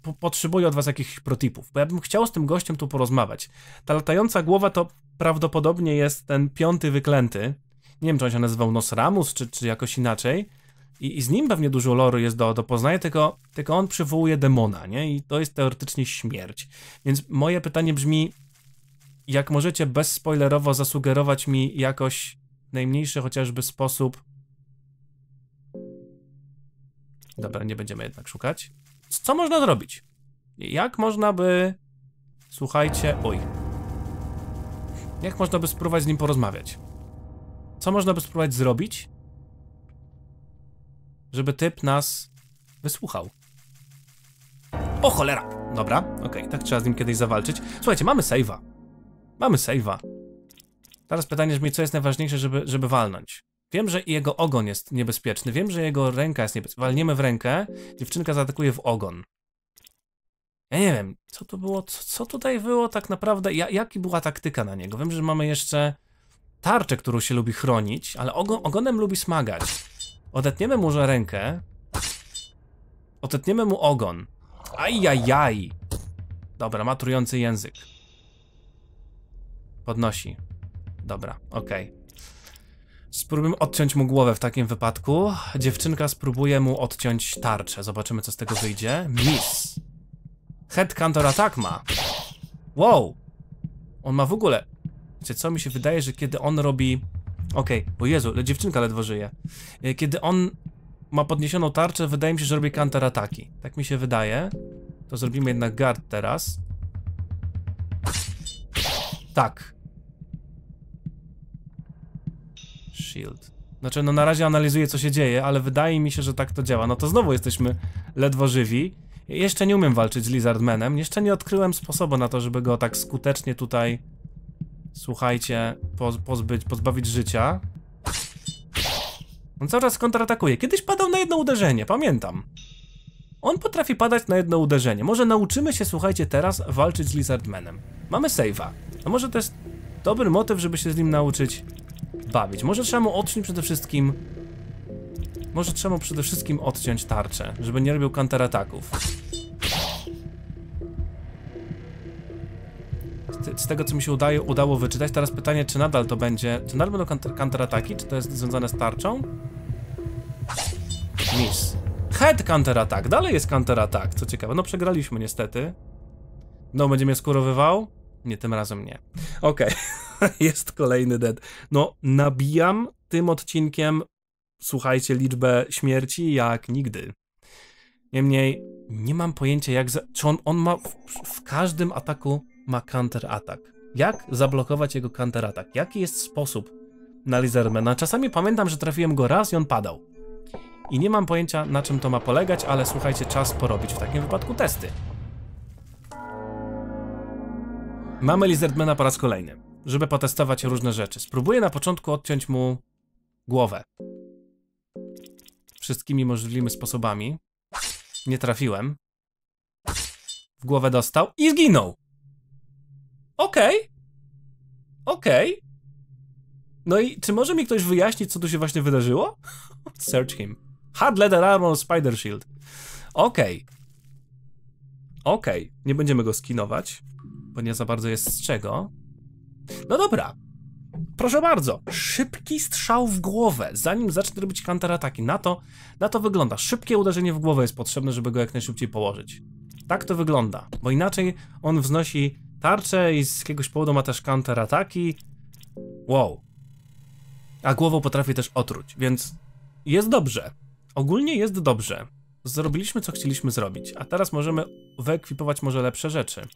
po potrzebuję od was jakichś protipów, bo ja bym chciał z tym gościem tu porozmawiać. Ta latająca głowa to prawdopodobnie jest ten piąty wyklęty. Nie wiem, czy on się nazywał Nosramus, czy, czy jakoś inaczej. I, I, z nim pewnie dużo lory jest do, do poznania, tylko, tylko on przywołuje demona, nie? I to jest teoretycznie śmierć. Więc moje pytanie brzmi, jak możecie bezspoilerowo zasugerować mi jakoś najmniejszy chociażby sposób Dobra, nie będziemy jednak szukać. Co można zrobić? Jak można by... Słuchajcie, oj. Jak można by spróbować z nim porozmawiać? Co można by spróbować zrobić, żeby typ nas wysłuchał? O cholera! Dobra, okej, okay, tak trzeba z nim kiedyś zawalczyć. Słuchajcie, mamy save'a. Mamy save'a. Teraz pytanie brzmi, co jest najważniejsze, żeby, żeby walnąć? Wiem, że jego ogon jest niebezpieczny, wiem, że jego ręka jest niebezpieczna. Walniemy w rękę, dziewczynka zaatakuje w ogon. Ja nie wiem, co to było, co, co tutaj było tak naprawdę, ja, jaki była taktyka na niego. Wiem, że mamy jeszcze tarczę, którą się lubi chronić, ale ogon, ogonem lubi smagać. Odetniemy mu że rękę, odetniemy mu ogon. Ajajaj! Dobra, ma trujący język. Podnosi. Dobra, okej. Okay. Spróbujmy odciąć mu głowę w takim wypadku. Dziewczynka spróbuje mu odciąć tarczę. Zobaczymy, co z tego wyjdzie. Miss. Head counter attack ma. Wow. On ma w ogóle... Wiecie co? Mi się wydaje, że kiedy on robi... Okej, okay. bo Jezu, ale dziewczynka ledwo żyje. E, kiedy on ma podniesioną tarczę, wydaje mi się, że robi counter ataki. Tak mi się wydaje. To zrobimy jednak guard teraz. Tak. Shield. Znaczy, no na razie analizuję, co się dzieje, ale wydaje mi się, że tak to działa. No to znowu jesteśmy ledwo żywi. Jeszcze nie umiem walczyć z Lizardmanem. Jeszcze nie odkryłem sposobu na to, żeby go tak skutecznie tutaj, słuchajcie, pozbyć, pozbawić życia. On cały czas kontratakuje. Kiedyś padał na jedno uderzenie, pamiętam. On potrafi padać na jedno uderzenie. Może nauczymy się, słuchajcie, teraz walczyć z Lizardmanem. Mamy save'a. A może to jest dobry motyw, żeby się z nim nauczyć bawić. Może trzeba mu odciąć przede wszystkim... Może trzeba mu przede wszystkim odciąć tarczę, żeby nie robił kantarataków. Z, z tego co mi się udaje, udało wyczytać, teraz pytanie, czy nadal to będzie... Czy nadal będą kantar czy to jest związane z tarczą? Miss. Head counterattack, dalej jest counterattack, co ciekawe. No przegraliśmy niestety. No, będzie mnie skurowywał? Nie, tym razem nie. Okej. Okay. <laughs> <laughs> jest kolejny dead. No, nabijam tym odcinkiem, słuchajcie, liczbę śmierci jak nigdy. Niemniej, nie mam pojęcia, jak. Za... Czy on, on ma. W, w każdym ataku ma atak. Jak zablokować jego counter atak? Jaki jest sposób na Lizardmana? Czasami pamiętam, że trafiłem go raz i on padał. I nie mam pojęcia, na czym to ma polegać, ale słuchajcie, czas porobić w takim wypadku testy. Mamy Lizardmana po raz kolejny żeby potestować różne rzeczy. Spróbuję na początku odciąć mu głowę. Wszystkimi możliwymi sposobami. Nie trafiłem. W głowę dostał i zginął. Okej. Okay. Okej. Okay. No i czy może mi ktoś wyjaśnić, co tu się właśnie wydarzyło? <laughs> Search him. Hard leather armor, spider shield. Okej. Okay. Okej, okay. nie będziemy go skinować, bo nie za bardzo jest z czego. No dobra. Proszę bardzo, szybki strzał w głowę, zanim zacznie robić kantarataki. Na to, na to wygląda. Szybkie uderzenie w głowę jest potrzebne, żeby go jak najszybciej położyć. Tak to wygląda, bo inaczej on wznosi tarczę i z jakiegoś powodu ma też kantarataki. Wow. A głową potrafi też otruć, więc jest dobrze. Ogólnie jest dobrze. Zrobiliśmy co chcieliśmy zrobić, a teraz możemy wyekwipować może lepsze rzeczy.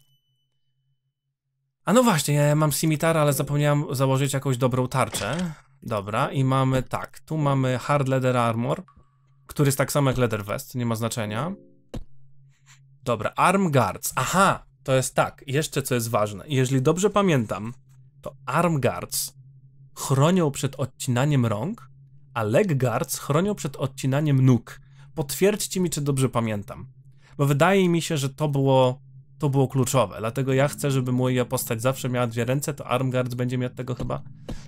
A no właśnie, ja mam scimitar, ale zapomniałem założyć jakąś dobrą tarczę. Dobra, i mamy tak, tu mamy Hard Leather Armor, który jest tak samo jak Leather Vest, nie ma znaczenia. Dobra, Arm Guards, aha, to jest tak, jeszcze co jest ważne, jeżeli dobrze pamiętam, to Arm Guards chronią przed odcinaniem rąk, a Leg Guards chronią przed odcinaniem nóg. Potwierdźcie mi, czy dobrze pamiętam, bo wydaje mi się, że to było to było kluczowe. Dlatego ja chcę, żeby moja postać zawsze miała dwie ręce, to Armguard będzie mi od tego chyba.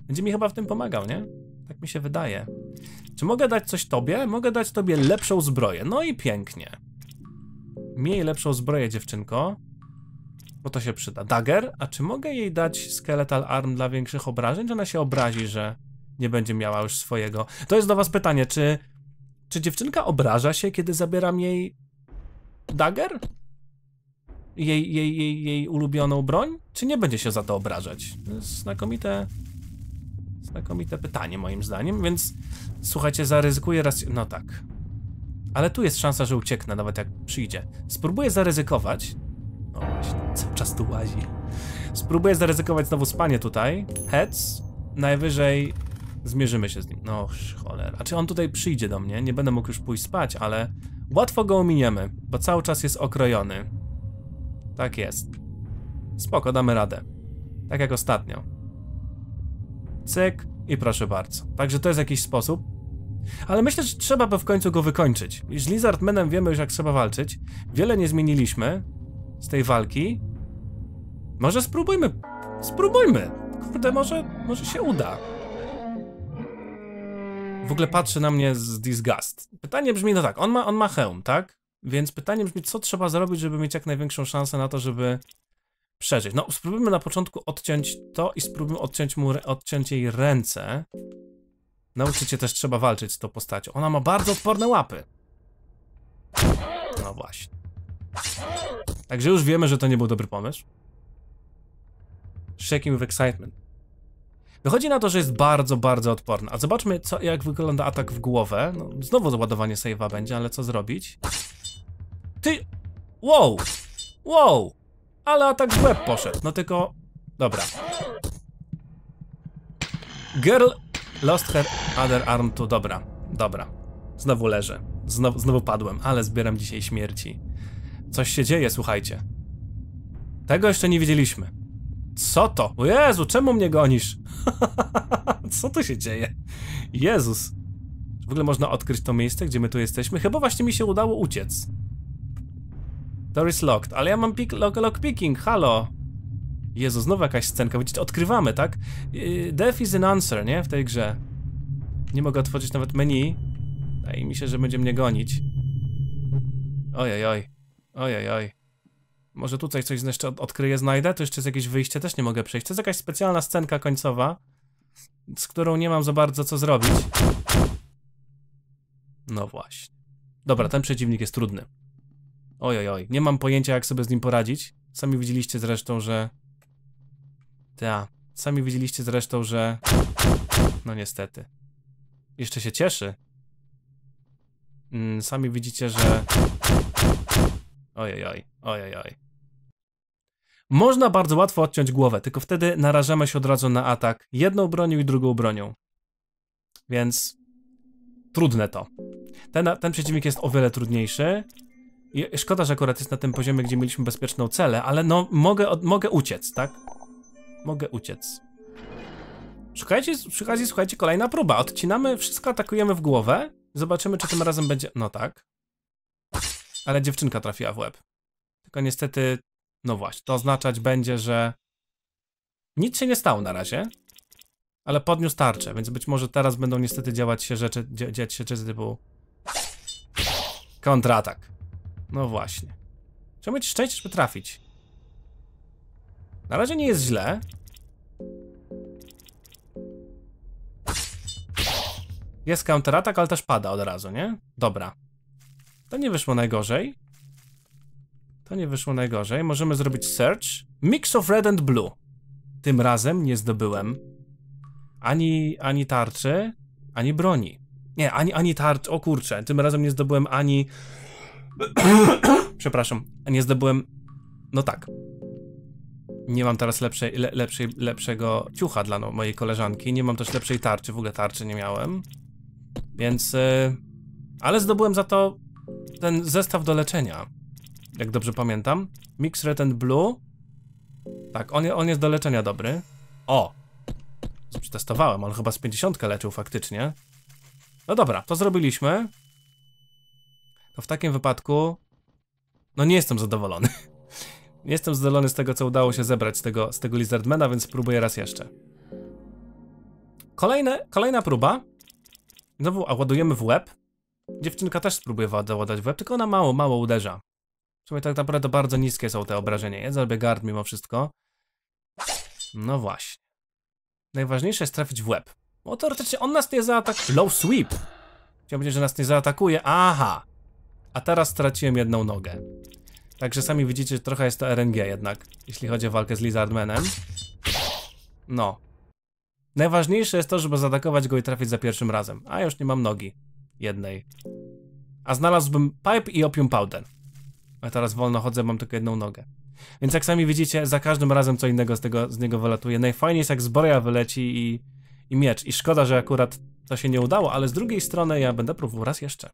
Będzie mi chyba w tym pomagał, nie? Tak mi się wydaje. Czy mogę dać coś tobie? Mogę dać tobie lepszą zbroję. No i pięknie. Miej lepszą zbroję, dziewczynko. Bo to się przyda. Dagger? A czy mogę jej dać Skeletal Arm dla większych obrażeń? Czy ona się obrazi, że nie będzie miała już swojego? To jest do was pytanie, czy... Czy dziewczynka obraża się, kiedy zabieram jej dagger? jej, jej, jej, jej ulubioną broń? Czy nie będzie się za to obrażać? znakomite, znakomite pytanie moim zdaniem, więc słuchajcie, zaryzykuję raz... No tak. Ale tu jest szansa, że ucieknę, nawet jak przyjdzie. Spróbuję zaryzykować. O, właśnie, cały czas tu łazi. Spróbuję zaryzykować znowu spanie tutaj. Heads. Najwyżej zmierzymy się z nim. No cholera. czy on tutaj przyjdzie do mnie? Nie będę mógł już pójść spać, ale łatwo go ominiemy, bo cały czas jest okrojony. Tak jest. Spoko, damy radę. Tak jak ostatnio. Cyk i proszę bardzo. Także to jest jakiś sposób. Ale myślę, że trzeba by w końcu go wykończyć. I z lizardmenem wiemy już jak trzeba walczyć. Wiele nie zmieniliśmy z tej walki. Może spróbujmy. Spróbujmy. Kurde, może, może się uda. W ogóle patrzy na mnie z disgust. Pytanie brzmi, no tak, on ma, on ma hełm, tak? Więc pytanie brzmi, co trzeba zrobić, żeby mieć jak największą szansę na to, żeby przeżyć. No, spróbujmy na początku odciąć to i spróbujmy odciąć, mu, odciąć jej ręce. Nauczyć się też trzeba walczyć z tą postacią. Ona ma bardzo odporne łapy. No właśnie. Także już wiemy, że to nie był dobry pomysł. Shaking with excitement. Wychodzi na to, że jest bardzo, bardzo odporna. A zobaczmy, co, jak wygląda atak w głowę. No, znowu załadowanie save'a będzie, ale co zrobić? Ty... Wow! Wow! Ale atak w łeb poszedł, no tylko... Dobra. Girl lost her other arm to... Dobra, dobra. Znowu leżę. Znowu, znowu padłem, ale zbieram dzisiaj śmierci. Coś się dzieje, słuchajcie. Tego jeszcze nie widzieliśmy. Co to? O Jezu, czemu mnie gonisz? <laughs> Co tu się dzieje? Jezus. Czy w ogóle można odkryć to miejsce, gdzie my tu jesteśmy? Chyba właśnie mi się udało uciec. Door is locked, ale ja mam pick, lock, lock picking, halo. Jezu, znowu jakaś scenka, widzicie, odkrywamy, tak? Y, death is an answer, nie? W tej grze. Nie mogę otworzyć nawet menu. Wydaje mi się, że będzie mnie gonić. Ojej, oj. Ojej, oj. Może tutaj coś jeszcze odkryję, znajdę? To jeszcze jest jakieś wyjście, też nie mogę przejść. To jest jakaś specjalna scenka końcowa, z którą nie mam za bardzo co zrobić. No właśnie. Dobra, ten przeciwnik jest trudny. Ojojoj, oj. nie mam pojęcia jak sobie z nim poradzić. Sami widzieliście zresztą, że... Ta, sami widzieliście zresztą, że... No niestety. Jeszcze się cieszy. Mm, sami widzicie, że... Ojojoj, ojojoj. Oj. Można bardzo łatwo odciąć głowę, tylko wtedy narażamy się od razu na atak jedną bronią i drugą bronią. Więc trudne to. Ten, ten przeciwnik jest o wiele trudniejszy. Szkoda, że akurat jest na tym poziomie, gdzie mieliśmy bezpieczną celę, ale no mogę, mogę uciec, tak? Mogę uciec. Szukajcie, szukajcie, słuchajcie, kolejna próba. Odcinamy, wszystko atakujemy w głowę. Zobaczymy, czy tym razem będzie... No tak. Ale dziewczynka trafiła w łeb. Tylko niestety... No właśnie, to oznaczać będzie, że... Nic się nie stało na razie. Ale podniósł tarczę, więc być może teraz będą niestety działać się rzeczy... Dziać się rzeczy typu... Kontratak. No właśnie. Trzeba mieć szczęście, żeby trafić. Na razie nie jest źle. Jest counteratak, ale też pada od razu, nie? Dobra. To nie wyszło najgorzej. To nie wyszło najgorzej. Możemy zrobić search. Mix of red and blue. Tym razem nie zdobyłem ani, ani tarczy, ani broni. Nie, ani, ani tarcz. O kurczę, tym razem nie zdobyłem ani <coughs> Przepraszam, nie zdobyłem. No tak. Nie mam teraz lepszej, le, lepszej, lepszego ciucha dla no, mojej koleżanki. Nie mam też lepszej tarczy, w ogóle tarczy nie miałem. Więc. Y, ale zdobyłem za to ten zestaw do leczenia. Jak dobrze pamiętam. Mix Red and Blue. Tak, on, on jest do leczenia dobry. O! Przetestowałem, on chyba z 50 leczył faktycznie. No dobra, to zrobiliśmy no w takim wypadku, no nie jestem zadowolony. nie jestem zadowolony z tego, co udało się zebrać z tego, z tego Lizardmana, więc spróbuję raz jeszcze. Kolejne, kolejna próba. Znowu ładujemy w łeb. Dziewczynka też spróbuje ładać w łeb, tylko ona mało, mało uderza. W sumie tak naprawdę bardzo niskie są te obrażenia. Ja zrobię guard mimo wszystko. No właśnie. Najważniejsze jest trafić w łeb. Bo teoretycznie on nas nie zaatakuje. Low sweep. Chciałbym powiedzieć, że nas nie zaatakuje. Aha a teraz straciłem jedną nogę. Także sami widzicie, że trochę jest to RNG jednak, jeśli chodzi o walkę z Lizardmanem. No. Najważniejsze jest to, żeby zaatakować go i trafić za pierwszym razem. A już nie mam nogi. Jednej. A znalazłbym pipe i opium powder. A teraz wolno chodzę, mam tylko jedną nogę. Więc jak sami widzicie, za każdym razem co innego z, tego, z niego wylatuje. Najfajniej jest jak zbroja wyleci i, i miecz. I szkoda, że akurat to się nie udało, ale z drugiej strony ja będę próbował raz jeszcze.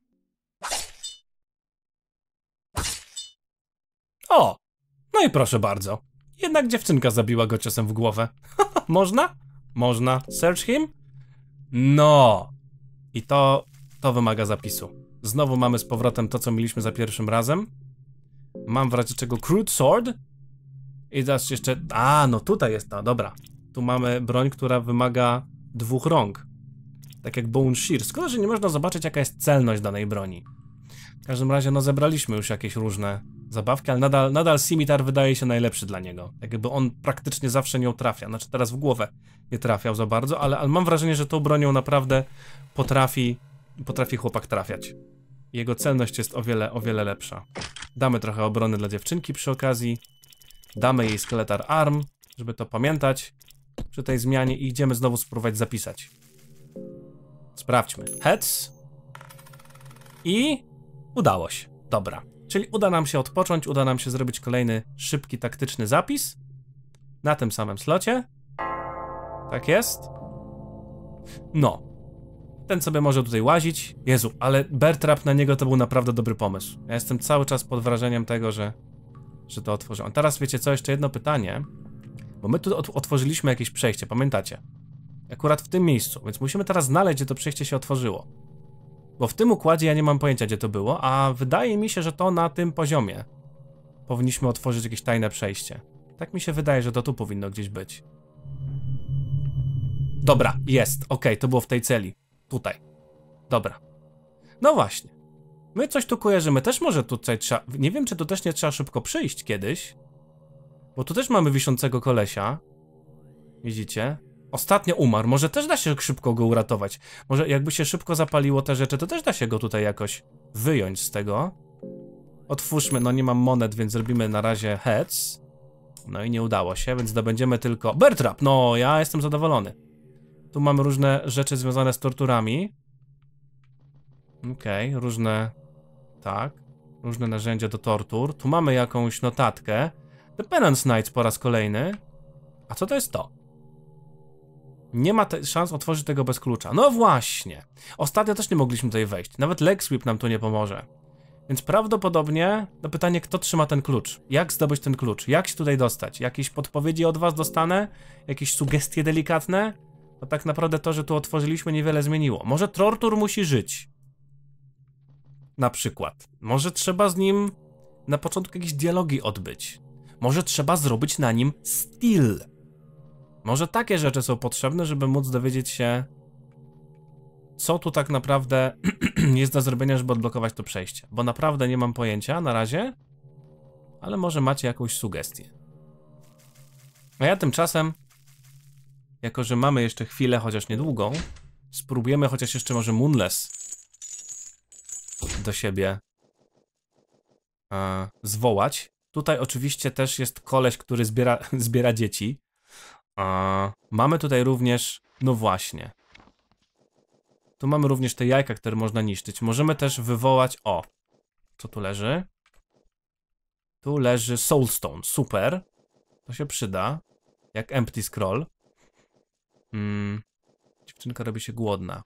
O! No i proszę bardzo. Jednak dziewczynka zabiła go ciosem w głowę. <laughs> Można? Można. Search him? No! I to... to wymaga zapisu. Znowu mamy z powrotem to, co mieliśmy za pierwszym razem. Mam w razie czego crude sword. I teraz jeszcze... A, no tutaj jest ta, dobra. Tu mamy broń, która wymaga dwóch rąk. Tak jak bone shear. Skoro, że nie można zobaczyć, jaka jest celność danej broni. W każdym razie, no zebraliśmy już jakieś różne zabawki, ale nadal, nadal Scimitar wydaje się najlepszy dla niego. Tak jakby on praktycznie zawsze nią trafia, znaczy teraz w głowę nie trafiał za bardzo, ale, ale mam wrażenie, że tą bronią naprawdę potrafi, potrafi chłopak trafiać. Jego celność jest o wiele, o wiele lepsza. Damy trochę obrony dla dziewczynki przy okazji. Damy jej skeletar arm, żeby to pamiętać przy tej zmianie i idziemy znowu spróbować zapisać. Sprawdźmy. Heads. I udało się. Dobra. Czyli uda nam się odpocząć, uda nam się zrobić kolejny szybki taktyczny zapis na tym samym slocie. Tak jest. No. Ten sobie może tutaj łazić. Jezu, ale Bertrap na niego to był naprawdę dobry pomysł. Ja jestem cały czas pod wrażeniem tego, że, że to otworzyłem. Teraz wiecie co, jeszcze jedno pytanie. Bo my tu otworzyliśmy jakieś przejście, pamiętacie? Akurat w tym miejscu, więc musimy teraz znaleźć, gdzie to przejście się otworzyło. Bo w tym układzie ja nie mam pojęcia, gdzie to było, a wydaje mi się, że to na tym poziomie. Powinniśmy otworzyć jakieś tajne przejście. Tak mi się wydaje, że to tu powinno gdzieś być. Dobra, jest, Ok, to było w tej celi. Tutaj. Dobra. No właśnie. My coś tu kojarzymy, też może tutaj trzeba... Nie wiem, czy tu też nie trzeba szybko przyjść kiedyś. Bo tu też mamy wiszącego kolesia. Widzicie? Ostatnio umarł, może też da się szybko go uratować. Może jakby się szybko zapaliło te rzeczy, to też da się go tutaj jakoś wyjąć z tego. Otwórzmy, no nie mam monet, więc zrobimy na razie heads. No i nie udało się, więc zdobędziemy tylko... Bertrap! No, ja jestem zadowolony. Tu mamy różne rzeczy związane z torturami. Okej, okay, różne... Tak. Różne narzędzia do tortur. Tu mamy jakąś notatkę. The Penance Knights po raz kolejny. A co to jest to? nie ma szans otworzyć tego bez klucza. No właśnie! Ostatnio też nie mogliśmy tutaj wejść. Nawet leg nam tu nie pomoże. Więc prawdopodobnie to no pytanie, kto trzyma ten klucz? Jak zdobyć ten klucz? Jak się tutaj dostać? Jakieś podpowiedzi od was dostanę? Jakieś sugestie delikatne? Bo tak naprawdę to, że tu otworzyliśmy, niewiele zmieniło. Może Tortur musi żyć? Na przykład. Może trzeba z nim na początku jakieś dialogi odbyć? Może trzeba zrobić na nim still. Może takie rzeczy są potrzebne, żeby móc dowiedzieć się, co tu tak naprawdę <clears throat> jest do zrobienia, żeby odblokować to przejście. Bo naprawdę nie mam pojęcia na razie, ale może macie jakąś sugestię. A ja tymczasem, jako że mamy jeszcze chwilę, chociaż niedługą, spróbujemy chociaż jeszcze może Moonless do siebie e, zwołać. Tutaj oczywiście też jest koleś, który zbiera, <laughs> zbiera dzieci. A mamy tutaj również, no właśnie. Tu mamy również te jajka, które można niszczyć. Możemy też wywołać, o, co tu leży? Tu leży Soulstone, super. To się przyda, jak Empty Scroll. Mm. Dziewczynka robi się głodna.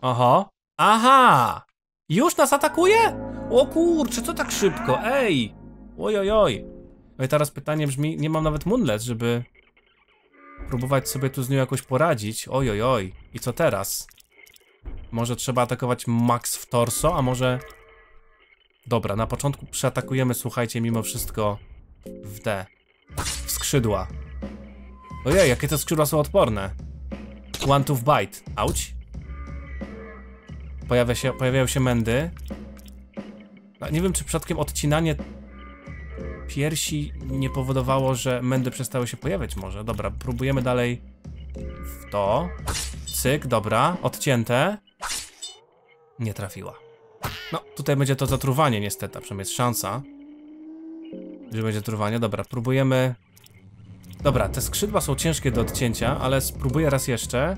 Oho, aha! Już nas atakuje? O kurczę, co tak szybko, ej! Ojojoj. Oj, teraz pytanie brzmi, nie mam nawet Moonlet, żeby próbować sobie tu z nią jakoś poradzić. Oj, oj, oj. I co teraz? Może trzeba atakować max w torso, a może... Dobra, na początku przeatakujemy, słuchajcie, mimo wszystko w D. W skrzydła. Ojej, jakie te skrzydła są odporne. One to bite. Auć. Pojawia się, pojawiają się mędy. No, nie wiem, czy przypadkiem odcinanie piersi nie powodowało, że mędy przestały się pojawiać może. Dobra, próbujemy dalej w to. Cyk, dobra, odcięte. Nie trafiła. No, tutaj będzie to zatruwanie niestety, a przynajmniej jest szansa, że będzie truwanie. Dobra, próbujemy... Dobra, te skrzydła są ciężkie do odcięcia, ale spróbuję raz jeszcze.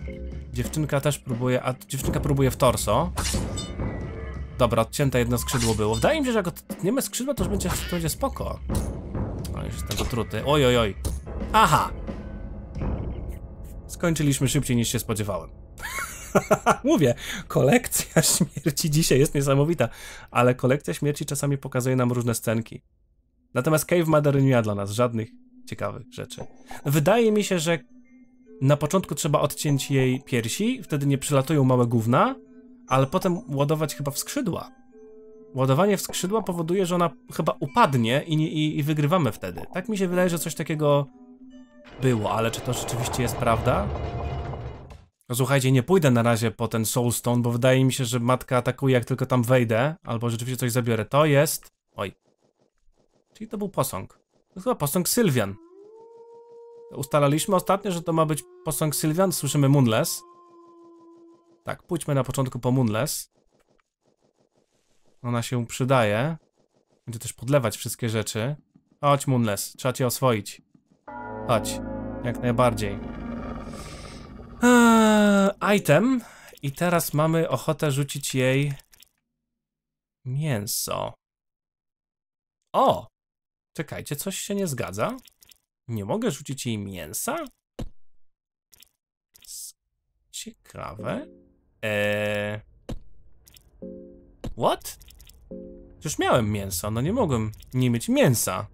Dziewczynka też próbuje, a dziewczynka próbuje w torso. Dobra, odcięte jedno skrzydło było. Wydaje mi się, że jak odtniemy skrzydło, to już będzie, to będzie spoko. O, już jestem otruty. Oj, oj, oj. Aha! Skończyliśmy szybciej niż się spodziewałem. <laughs> Mówię, kolekcja <laughs> śmierci dzisiaj jest niesamowita, ale kolekcja śmierci czasami pokazuje nam różne scenki. Natomiast Cave Mother nie ma dla nas żadnych ciekawych rzeczy. Wydaje mi się, że na początku trzeba odciąć jej piersi, wtedy nie przylatują małe gówna, ale potem ładować chyba w skrzydła. Ładowanie w skrzydła powoduje, że ona chyba upadnie i, nie, i, i wygrywamy wtedy. Tak mi się wydaje, że coś takiego było, ale czy to rzeczywiście jest prawda? No słuchajcie, nie pójdę na razie po ten Soulstone, bo wydaje mi się, że matka atakuje jak tylko tam wejdę, albo rzeczywiście coś zabiorę. To jest... Oj. Czyli to był posąg. To chyba posąg Sylwian. Ustalaliśmy ostatnio, że to ma być posąg Sylwian, słyszymy Moonless. Tak, pójdźmy na początku po Moonless. Ona się przydaje. Będzie też podlewać wszystkie rzeczy. Chodź Moonless, trzeba cię oswoić. Chodź, jak najbardziej. Eee, item. I teraz mamy ochotę rzucić jej mięso. O! Czekajcie, coś się nie zgadza. Nie mogę rzucić jej mięsa? Ciekawe. Eee... What? Już miałem mięsa, no nie mogłem nie mieć mięsa.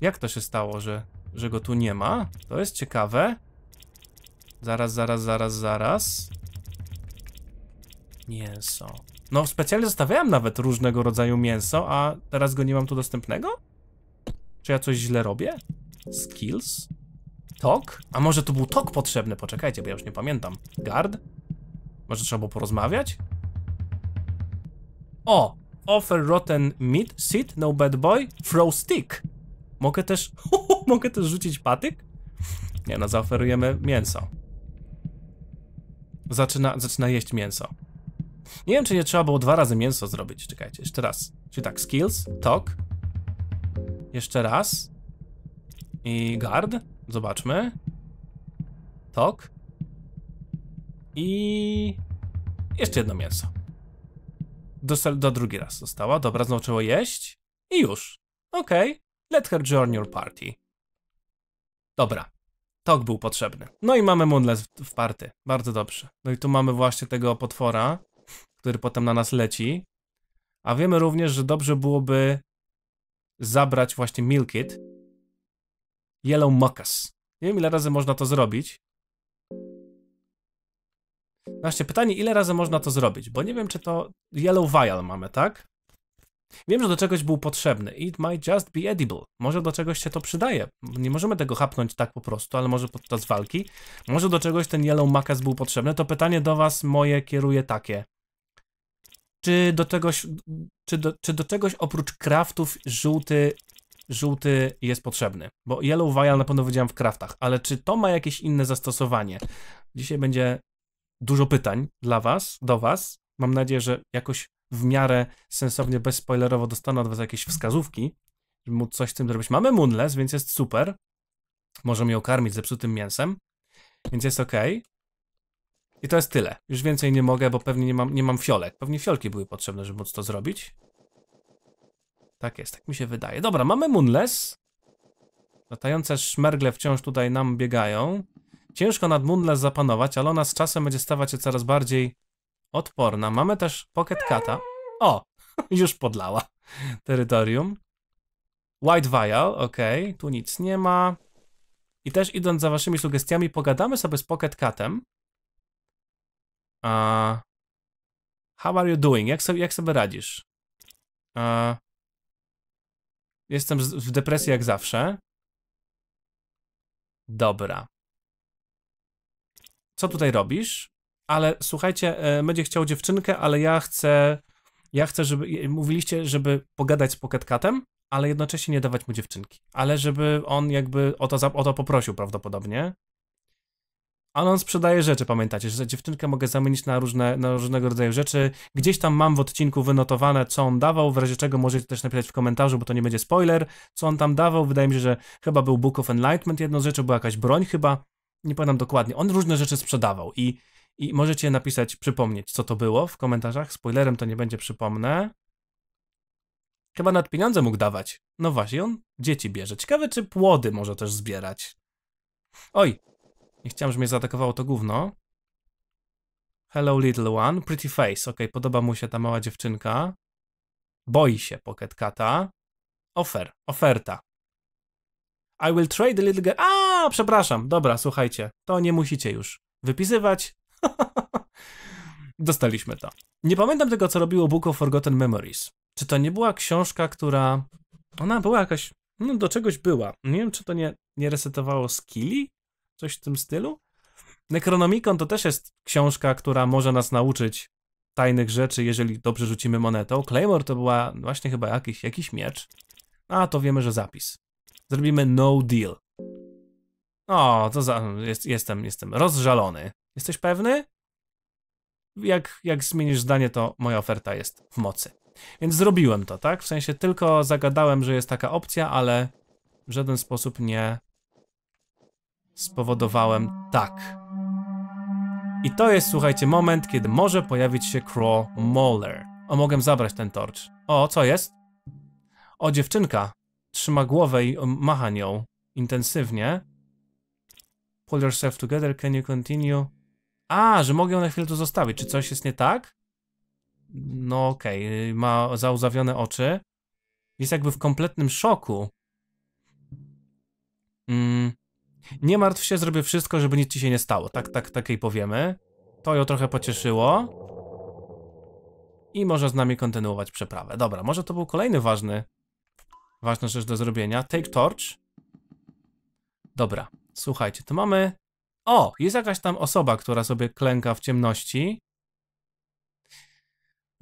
Jak to się stało, że, że go tu nie ma? To jest ciekawe. Zaraz, zaraz, zaraz, zaraz. Mięso. No, specjalnie zostawiałem nawet różnego rodzaju mięso, a teraz go nie mam tu dostępnego? Czy ja coś źle robię? Skills? Tok? A może tu był tok potrzebny? Poczekajcie, bo ja już nie pamiętam. Guard? Może trzeba było porozmawiać? O! Offer rotten meat, sit, no bad boy, throw stick. Mogę też... <laughs> mogę też rzucić patyk? Nie no, zaoferujemy mięso. Zaczyna, zaczyna jeść mięso. Nie wiem, czy nie trzeba było dwa razy mięso zrobić. Czekajcie, jeszcze raz. Czyli tak, skills, talk. Jeszcze raz. I guard. Zobaczmy. Talk. I jeszcze jedno mięso. Do, do drugi raz została. Dobra, zaczęło jeść. I już. Okej. Okay. Let her join your party. Dobra. Tok był potrzebny. No i mamy Moonless w party. Bardzo dobrze. No i tu mamy właśnie tego potwora, który potem na nas leci. A wiemy również, że dobrze byłoby zabrać właśnie Milkit. Yellow Moccas. Nie wiem ile razy można to zrobić. Właśnie pytanie, ile razy można to zrobić? Bo nie wiem, czy to Yellow Vial mamy, tak? Wiem, że do czegoś był potrzebny. It might just be edible. Może do czegoś się to przydaje. Nie możemy tego hapnąć tak po prostu, ale może podczas walki. Może do czegoś ten Yellow Makas był potrzebny. To pytanie do was moje kieruje takie. Czy do czegoś, czy do, czy do czegoś oprócz kraftów żółty, żółty jest potrzebny? Bo Yellow Vial na pewno widziałem w kraftach, ale czy to ma jakieś inne zastosowanie? Dzisiaj będzie dużo pytań dla Was, do Was. Mam nadzieję, że jakoś w miarę sensownie, bezspoilerowo dostanę od Was jakieś wskazówki, żeby móc coś z tym zrobić. Mamy Moonless, więc jest super. Możemy ją karmić zepsutym mięsem, więc jest ok. I to jest tyle. Już więcej nie mogę, bo pewnie nie mam, nie mam fiolek. Pewnie fiolki były potrzebne, żeby móc to zrobić. Tak jest, tak mi się wydaje. Dobra, mamy Moonless. Latające szmergle wciąż tutaj nam biegają. Ciężko nad Moonless zapanować, ale ona z czasem będzie stawać się coraz bardziej odporna. Mamy też Pocket Cata. O! <laughs> Już podlała terytorium. White Vial, ok, tu nic nie ma. I też idąc za waszymi sugestiami, pogadamy sobie z Pocket Catem. Uh, how are you doing? Jak sobie, jak sobie radzisz? Uh, jestem w depresji jak zawsze. Dobra co tutaj robisz? Ale słuchajcie, e, będzie chciał dziewczynkę, ale ja chcę, ja chcę, żeby, mówiliście, żeby pogadać z Pocketcatem, ale jednocześnie nie dawać mu dziewczynki. Ale żeby on jakby o to, o to poprosił prawdopodobnie. Ale on sprzedaje rzeczy, pamiętacie, że dziewczynkę mogę zamienić na, różne, na różnego rodzaju rzeczy. Gdzieś tam mam w odcinku wynotowane, co on dawał, w razie czego możecie też napisać w komentarzu, bo to nie będzie spoiler, co on tam dawał. Wydaje mi się, że chyba był Book of Enlightenment jedną z rzeczy, była jakaś broń chyba nie pamiętam dokładnie, on różne rzeczy sprzedawał i, i możecie napisać, przypomnieć, co to było w komentarzach. Spoilerem to nie będzie, przypomnę. Chyba nad pieniądze mógł dawać. No właśnie, on dzieci bierze. Ciekawe, czy płody może też zbierać. Oj, nie chciałem, żeby mnie zaatakowało to gówno. Hello little one, pretty face. Ok, podoba mu się ta mała dziewczynka. Boi się Pocket Cata. Ofer, oferta. I will trade a little girl. A, przepraszam. Dobra, słuchajcie. To nie musicie już wypisywać. <laughs> Dostaliśmy to. Nie pamiętam tego, co robiło Book of Forgotten Memories. Czy to nie była książka, która. Ona była jakaś. No, do czegoś była. Nie wiem, czy to nie, nie resetowało skilli? Coś w tym stylu? Necronomicon to też jest książka, która może nas nauczyć tajnych rzeczy, jeżeli dobrze rzucimy monetą. Claymore to była właśnie chyba jakiś, jakiś miecz. A to wiemy, że zapis. Zrobimy no deal. O, to za... Jest, jestem, jestem rozżalony. Jesteś pewny? Jak, jak zmienisz zdanie, to moja oferta jest w mocy. Więc zrobiłem to, tak? W sensie tylko zagadałem, że jest taka opcja, ale w żaden sposób nie spowodowałem tak. I to jest, słuchajcie, moment, kiedy może pojawić się Craw Mauler. O, mogę zabrać ten torcz. O, co jest? O, dziewczynka trzyma głowę i macha nią intensywnie. Pull yourself together, can you continue? A, że mogę ją na chwilę tu zostawić. Czy coś jest nie tak? No okej, okay. ma zauzawione oczy. Jest jakby w kompletnym szoku. Mm. Nie martw się, zrobię wszystko, żeby nic ci się nie stało. Tak, tak, tak jej powiemy. To ją trochę pocieszyło. I może z nami kontynuować przeprawę. Dobra, może to był kolejny ważny ważna rzecz do zrobienia. Take torch. Dobra, słuchajcie, to mamy... O, jest jakaś tam osoba, która sobie klęka w ciemności.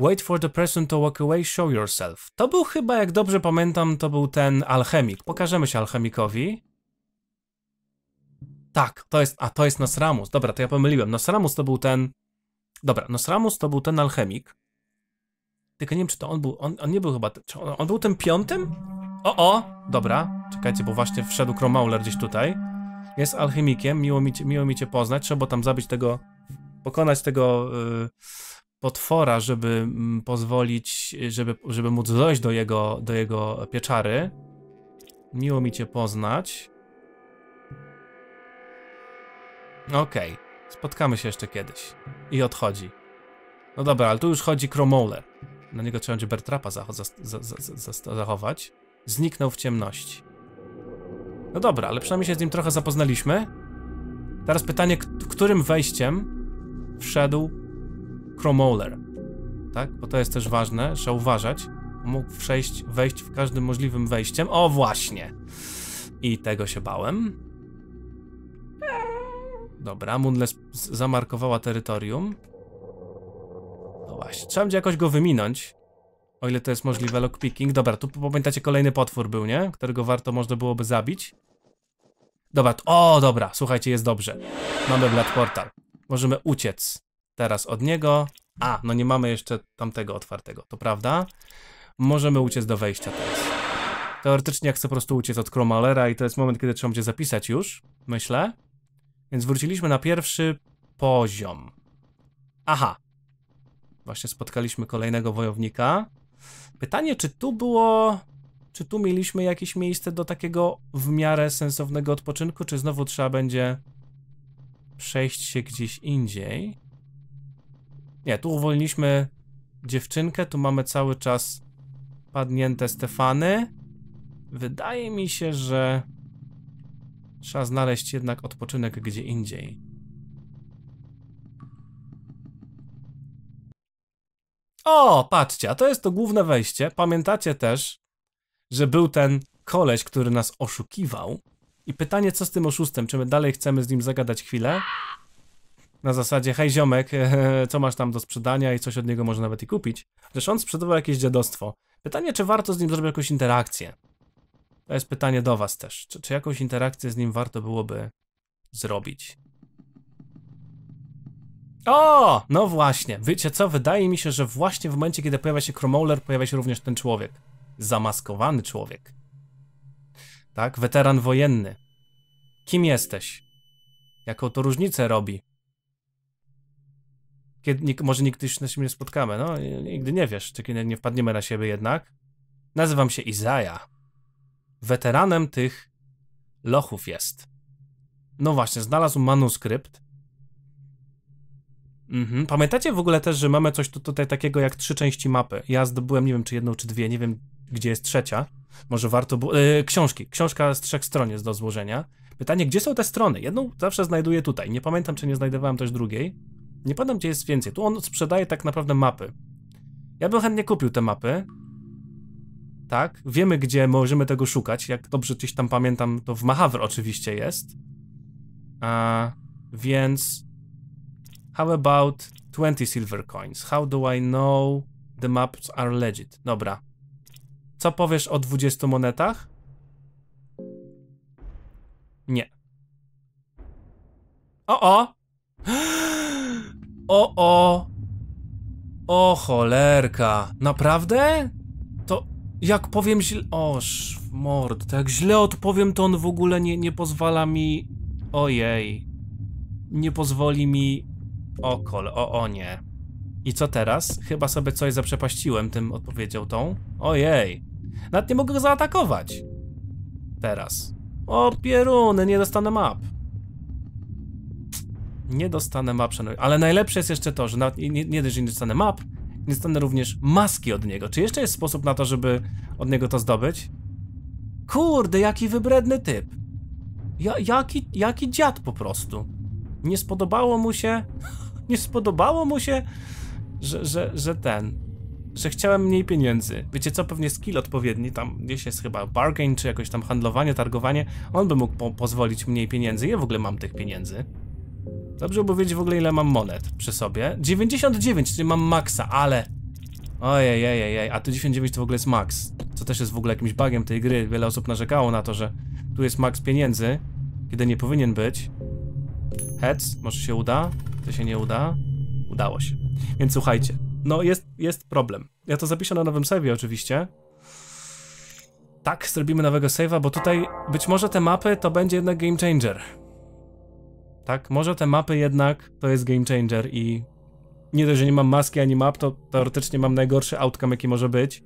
Wait for the person to walk away, show yourself. To był chyba, jak dobrze pamiętam, to był ten alchemik. Pokażemy się alchemikowi. Tak, to jest, a to jest Nosramus. Dobra, to ja pomyliłem. Nosramus to był ten... Dobra, Nosramus to był ten alchemik. Tylko nie wiem, czy to on był, on, on nie był chyba, on, on był tym piątym? O, o! Dobra, czekajcie, bo właśnie wszedł Cromauler gdzieś tutaj. Jest alchemikiem, miło mi, miło mi cię poznać. Trzeba tam zabić tego, pokonać tego y, potwora, żeby m, mm, pozwolić, żeby, żeby móc dojść do jego, do jego pieczary. Miło mi cię poznać. Okej, okay. spotkamy się jeszcze kiedyś. I odchodzi. No dobra, ale tu już chodzi Cromauler. Na niego trzeba będzie Bertrapa za, za, za, zachować zniknął w ciemności. No dobra, ale przynajmniej się z nim trochę zapoznaliśmy. Teraz pytanie, którym wejściem wszedł Cromoler, Tak? Bo to jest też ważne, trzeba uważać. Mógł przejść, wejść w każdym możliwym wejściem. O, właśnie! I tego się bałem. Dobra, Moonless zamarkowała terytorium. No właśnie, trzeba będzie jakoś go wyminąć. O ile to jest możliwe, lockpicking. Dobra, tu pamiętacie kolejny potwór był, nie? Którego warto można byłoby zabić. Dobra, o dobra, słuchajcie, jest dobrze. Mamy Blood Portal. Możemy uciec teraz od niego. A, no nie mamy jeszcze tamtego otwartego, to prawda? Możemy uciec do wejścia teraz. Teoretycznie ja chcę po prostu uciec od Kromalera i to jest moment, kiedy trzeba będzie zapisać już, myślę. Więc wróciliśmy na pierwszy poziom. Aha. Właśnie spotkaliśmy kolejnego wojownika. Pytanie, czy tu było... Czy tu mieliśmy jakieś miejsce do takiego w miarę sensownego odpoczynku, czy znowu trzeba będzie przejść się gdzieś indziej? Nie, tu uwolniliśmy dziewczynkę, tu mamy cały czas padnięte Stefany. Wydaje mi się, że trzeba znaleźć jednak odpoczynek gdzie indziej. O, patrzcie, a to jest to główne wejście. Pamiętacie też, że był ten koleś, który nas oszukiwał. I pytanie, co z tym oszustem? Czy my dalej chcemy z nim zagadać chwilę? Na zasadzie, hej ziomek, <laughs> co masz tam do sprzedania i coś od niego może nawet i kupić. Zresztą on sprzedawał jakieś dziadostwo. Pytanie, czy warto z nim zrobić jakąś interakcję? To jest pytanie do was też. Czy, czy jakąś interakcję z nim warto byłoby zrobić? O! No właśnie, wiecie co? Wydaje mi się, że właśnie w momencie, kiedy pojawia się Cromowler, pojawia się również ten człowiek. Zamaskowany człowiek. Tak? Weteran wojenny. Kim jesteś? Jaką to różnicę robi? Kiedy, nie, może nigdy się nie spotkamy, no nigdy nie wiesz, czy kiedy nie wpadniemy na siebie jednak. Nazywam się Izaja. Weteranem tych lochów jest. No właśnie, znalazł manuskrypt, Mhm. Pamiętacie w ogóle też, że mamy coś tutaj takiego jak trzy części mapy. Ja zdobyłem, nie wiem czy jedną, czy dwie, nie wiem gdzie jest trzecia. Może warto było. Yy, książki. Książka z trzech stron jest do złożenia. Pytanie, gdzie są te strony? Jedną zawsze znajduję tutaj. Nie pamiętam, czy nie znajdowałem też drugiej. Nie pamiętam, gdzie jest więcej. Tu on sprzedaje tak naprawdę mapy. Ja bym chętnie kupił te mapy. Tak, wiemy, gdzie możemy tego szukać. Jak dobrze gdzieś tam pamiętam, to w Mahawr oczywiście jest. A, więc How about 20 silver coins? How do I know the maps are legit? Dobra. Co powiesz o 20 monetach? Nie. O o! <gasps> O o! O cholerka! Naprawdę? To jak powiem źle... Oż, mord, to jak źle odpowiem, to on w ogóle nie, nie pozwala mi... Ojej. Nie pozwoli mi Okol, o o nie. I co teraz? Chyba sobie coś zaprzepaściłem tym odpowiedział tą. Ojej. Nawet nie mogę go zaatakować. Teraz. O pieruny, nie dostanę map. Nie dostanę map, Ale najlepsze jest jeszcze to, że nawet nie, nie dość, że nie dostanę map, nie dostanę również maski od niego. Czy jeszcze jest sposób na to, żeby od niego to zdobyć? Kurde, jaki wybredny typ. Ja, jaki, jaki dziad po prostu. Nie spodobało mu się... <laughs> nie spodobało mu się, że, że, że ten, że chciałem mniej pieniędzy. Wiecie co, pewnie skill odpowiedni, tam gdzieś jest chyba bargain, czy jakoś tam handlowanie, targowanie, on by mógł po pozwolić mniej pieniędzy. Ja w ogóle mam tych pieniędzy. Dobrze by wiedzieć w ogóle ile mam monet przy sobie. 99, czyli mam maksa, ale... Ojej, ojej, ojej, a tu 99 to w ogóle jest max. Co też jest w ogóle jakimś bugiem tej gry. Wiele osób narzekało na to, że tu jest max pieniędzy, kiedy nie powinien być. Heads, może się uda? to się nie uda. Udało się. Więc słuchajcie, no jest, jest problem. Ja to zapiszę na nowym save oczywiście. Tak, zrobimy nowego save'a, bo tutaj być może te mapy to będzie jednak game changer. Tak, może te mapy jednak to jest game changer i nie dość, że nie mam maski ani map, to teoretycznie mam najgorszy outcome, jaki może być.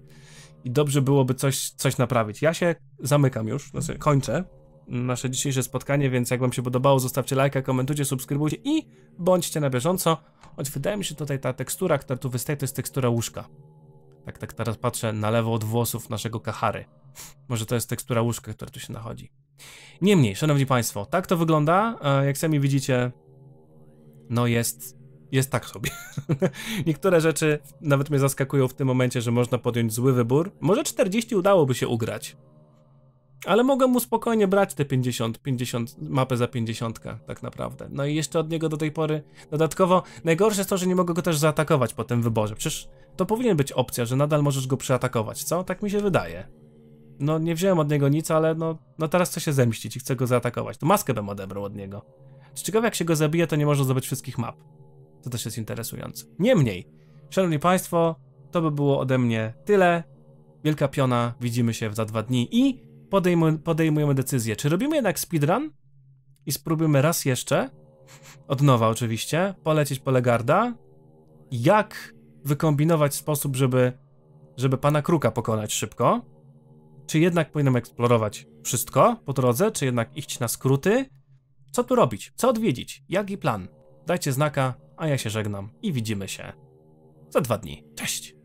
I dobrze byłoby coś, coś naprawić. Ja się zamykam już, znaczy kończę nasze dzisiejsze spotkanie, więc jak wam się podobało, zostawcie lajka, komentujcie, subskrybujcie i bądźcie na bieżąco. Choć wydaje mi się tutaj ta tekstura, która tu wystaje, to jest tekstura łóżka. Tak, tak teraz patrzę na lewo od włosów naszego kahary. Może to jest tekstura łóżka, która tu się nachodzi. Niemniej, szanowni państwo, tak to wygląda. Jak sami widzicie, no jest jest tak sobie. <laughs> Niektóre rzeczy nawet mnie zaskakują w tym momencie, że można podjąć zły wybór. Może 40 udałoby się ugrać. Ale mogę mu spokojnie brać te 50, 50, mapę za 50 tak naprawdę. No i jeszcze od niego do tej pory dodatkowo najgorsze jest to, że nie mogę go też zaatakować po tym wyborze. Przecież to powinien być opcja, że nadal możesz go przeatakować, co? Tak mi się wydaje. No nie wziąłem od niego nic, ale no, no teraz chcę się zemścić i chcę go zaatakować. To maskę bym odebrał od niego. Ciekawe jak się go zabije, to nie może zdobyć wszystkich map. To też jest interesujące. Niemniej, szanowni państwo, to by było ode mnie tyle. Wielka piona, widzimy się za dwa dni i podejm podejmujemy decyzję, czy robimy jednak speedrun i spróbujemy raz jeszcze, od nowa oczywiście, polecieć po Legarda, jak wykombinować sposób, żeby, żeby pana Kruka pokonać szybko, czy jednak powinienem eksplorować wszystko po drodze, czy jednak iść na skróty, co tu robić, co odwiedzić, jaki plan. Dajcie znaka, a ja się żegnam i widzimy się za dwa dni. Cześć!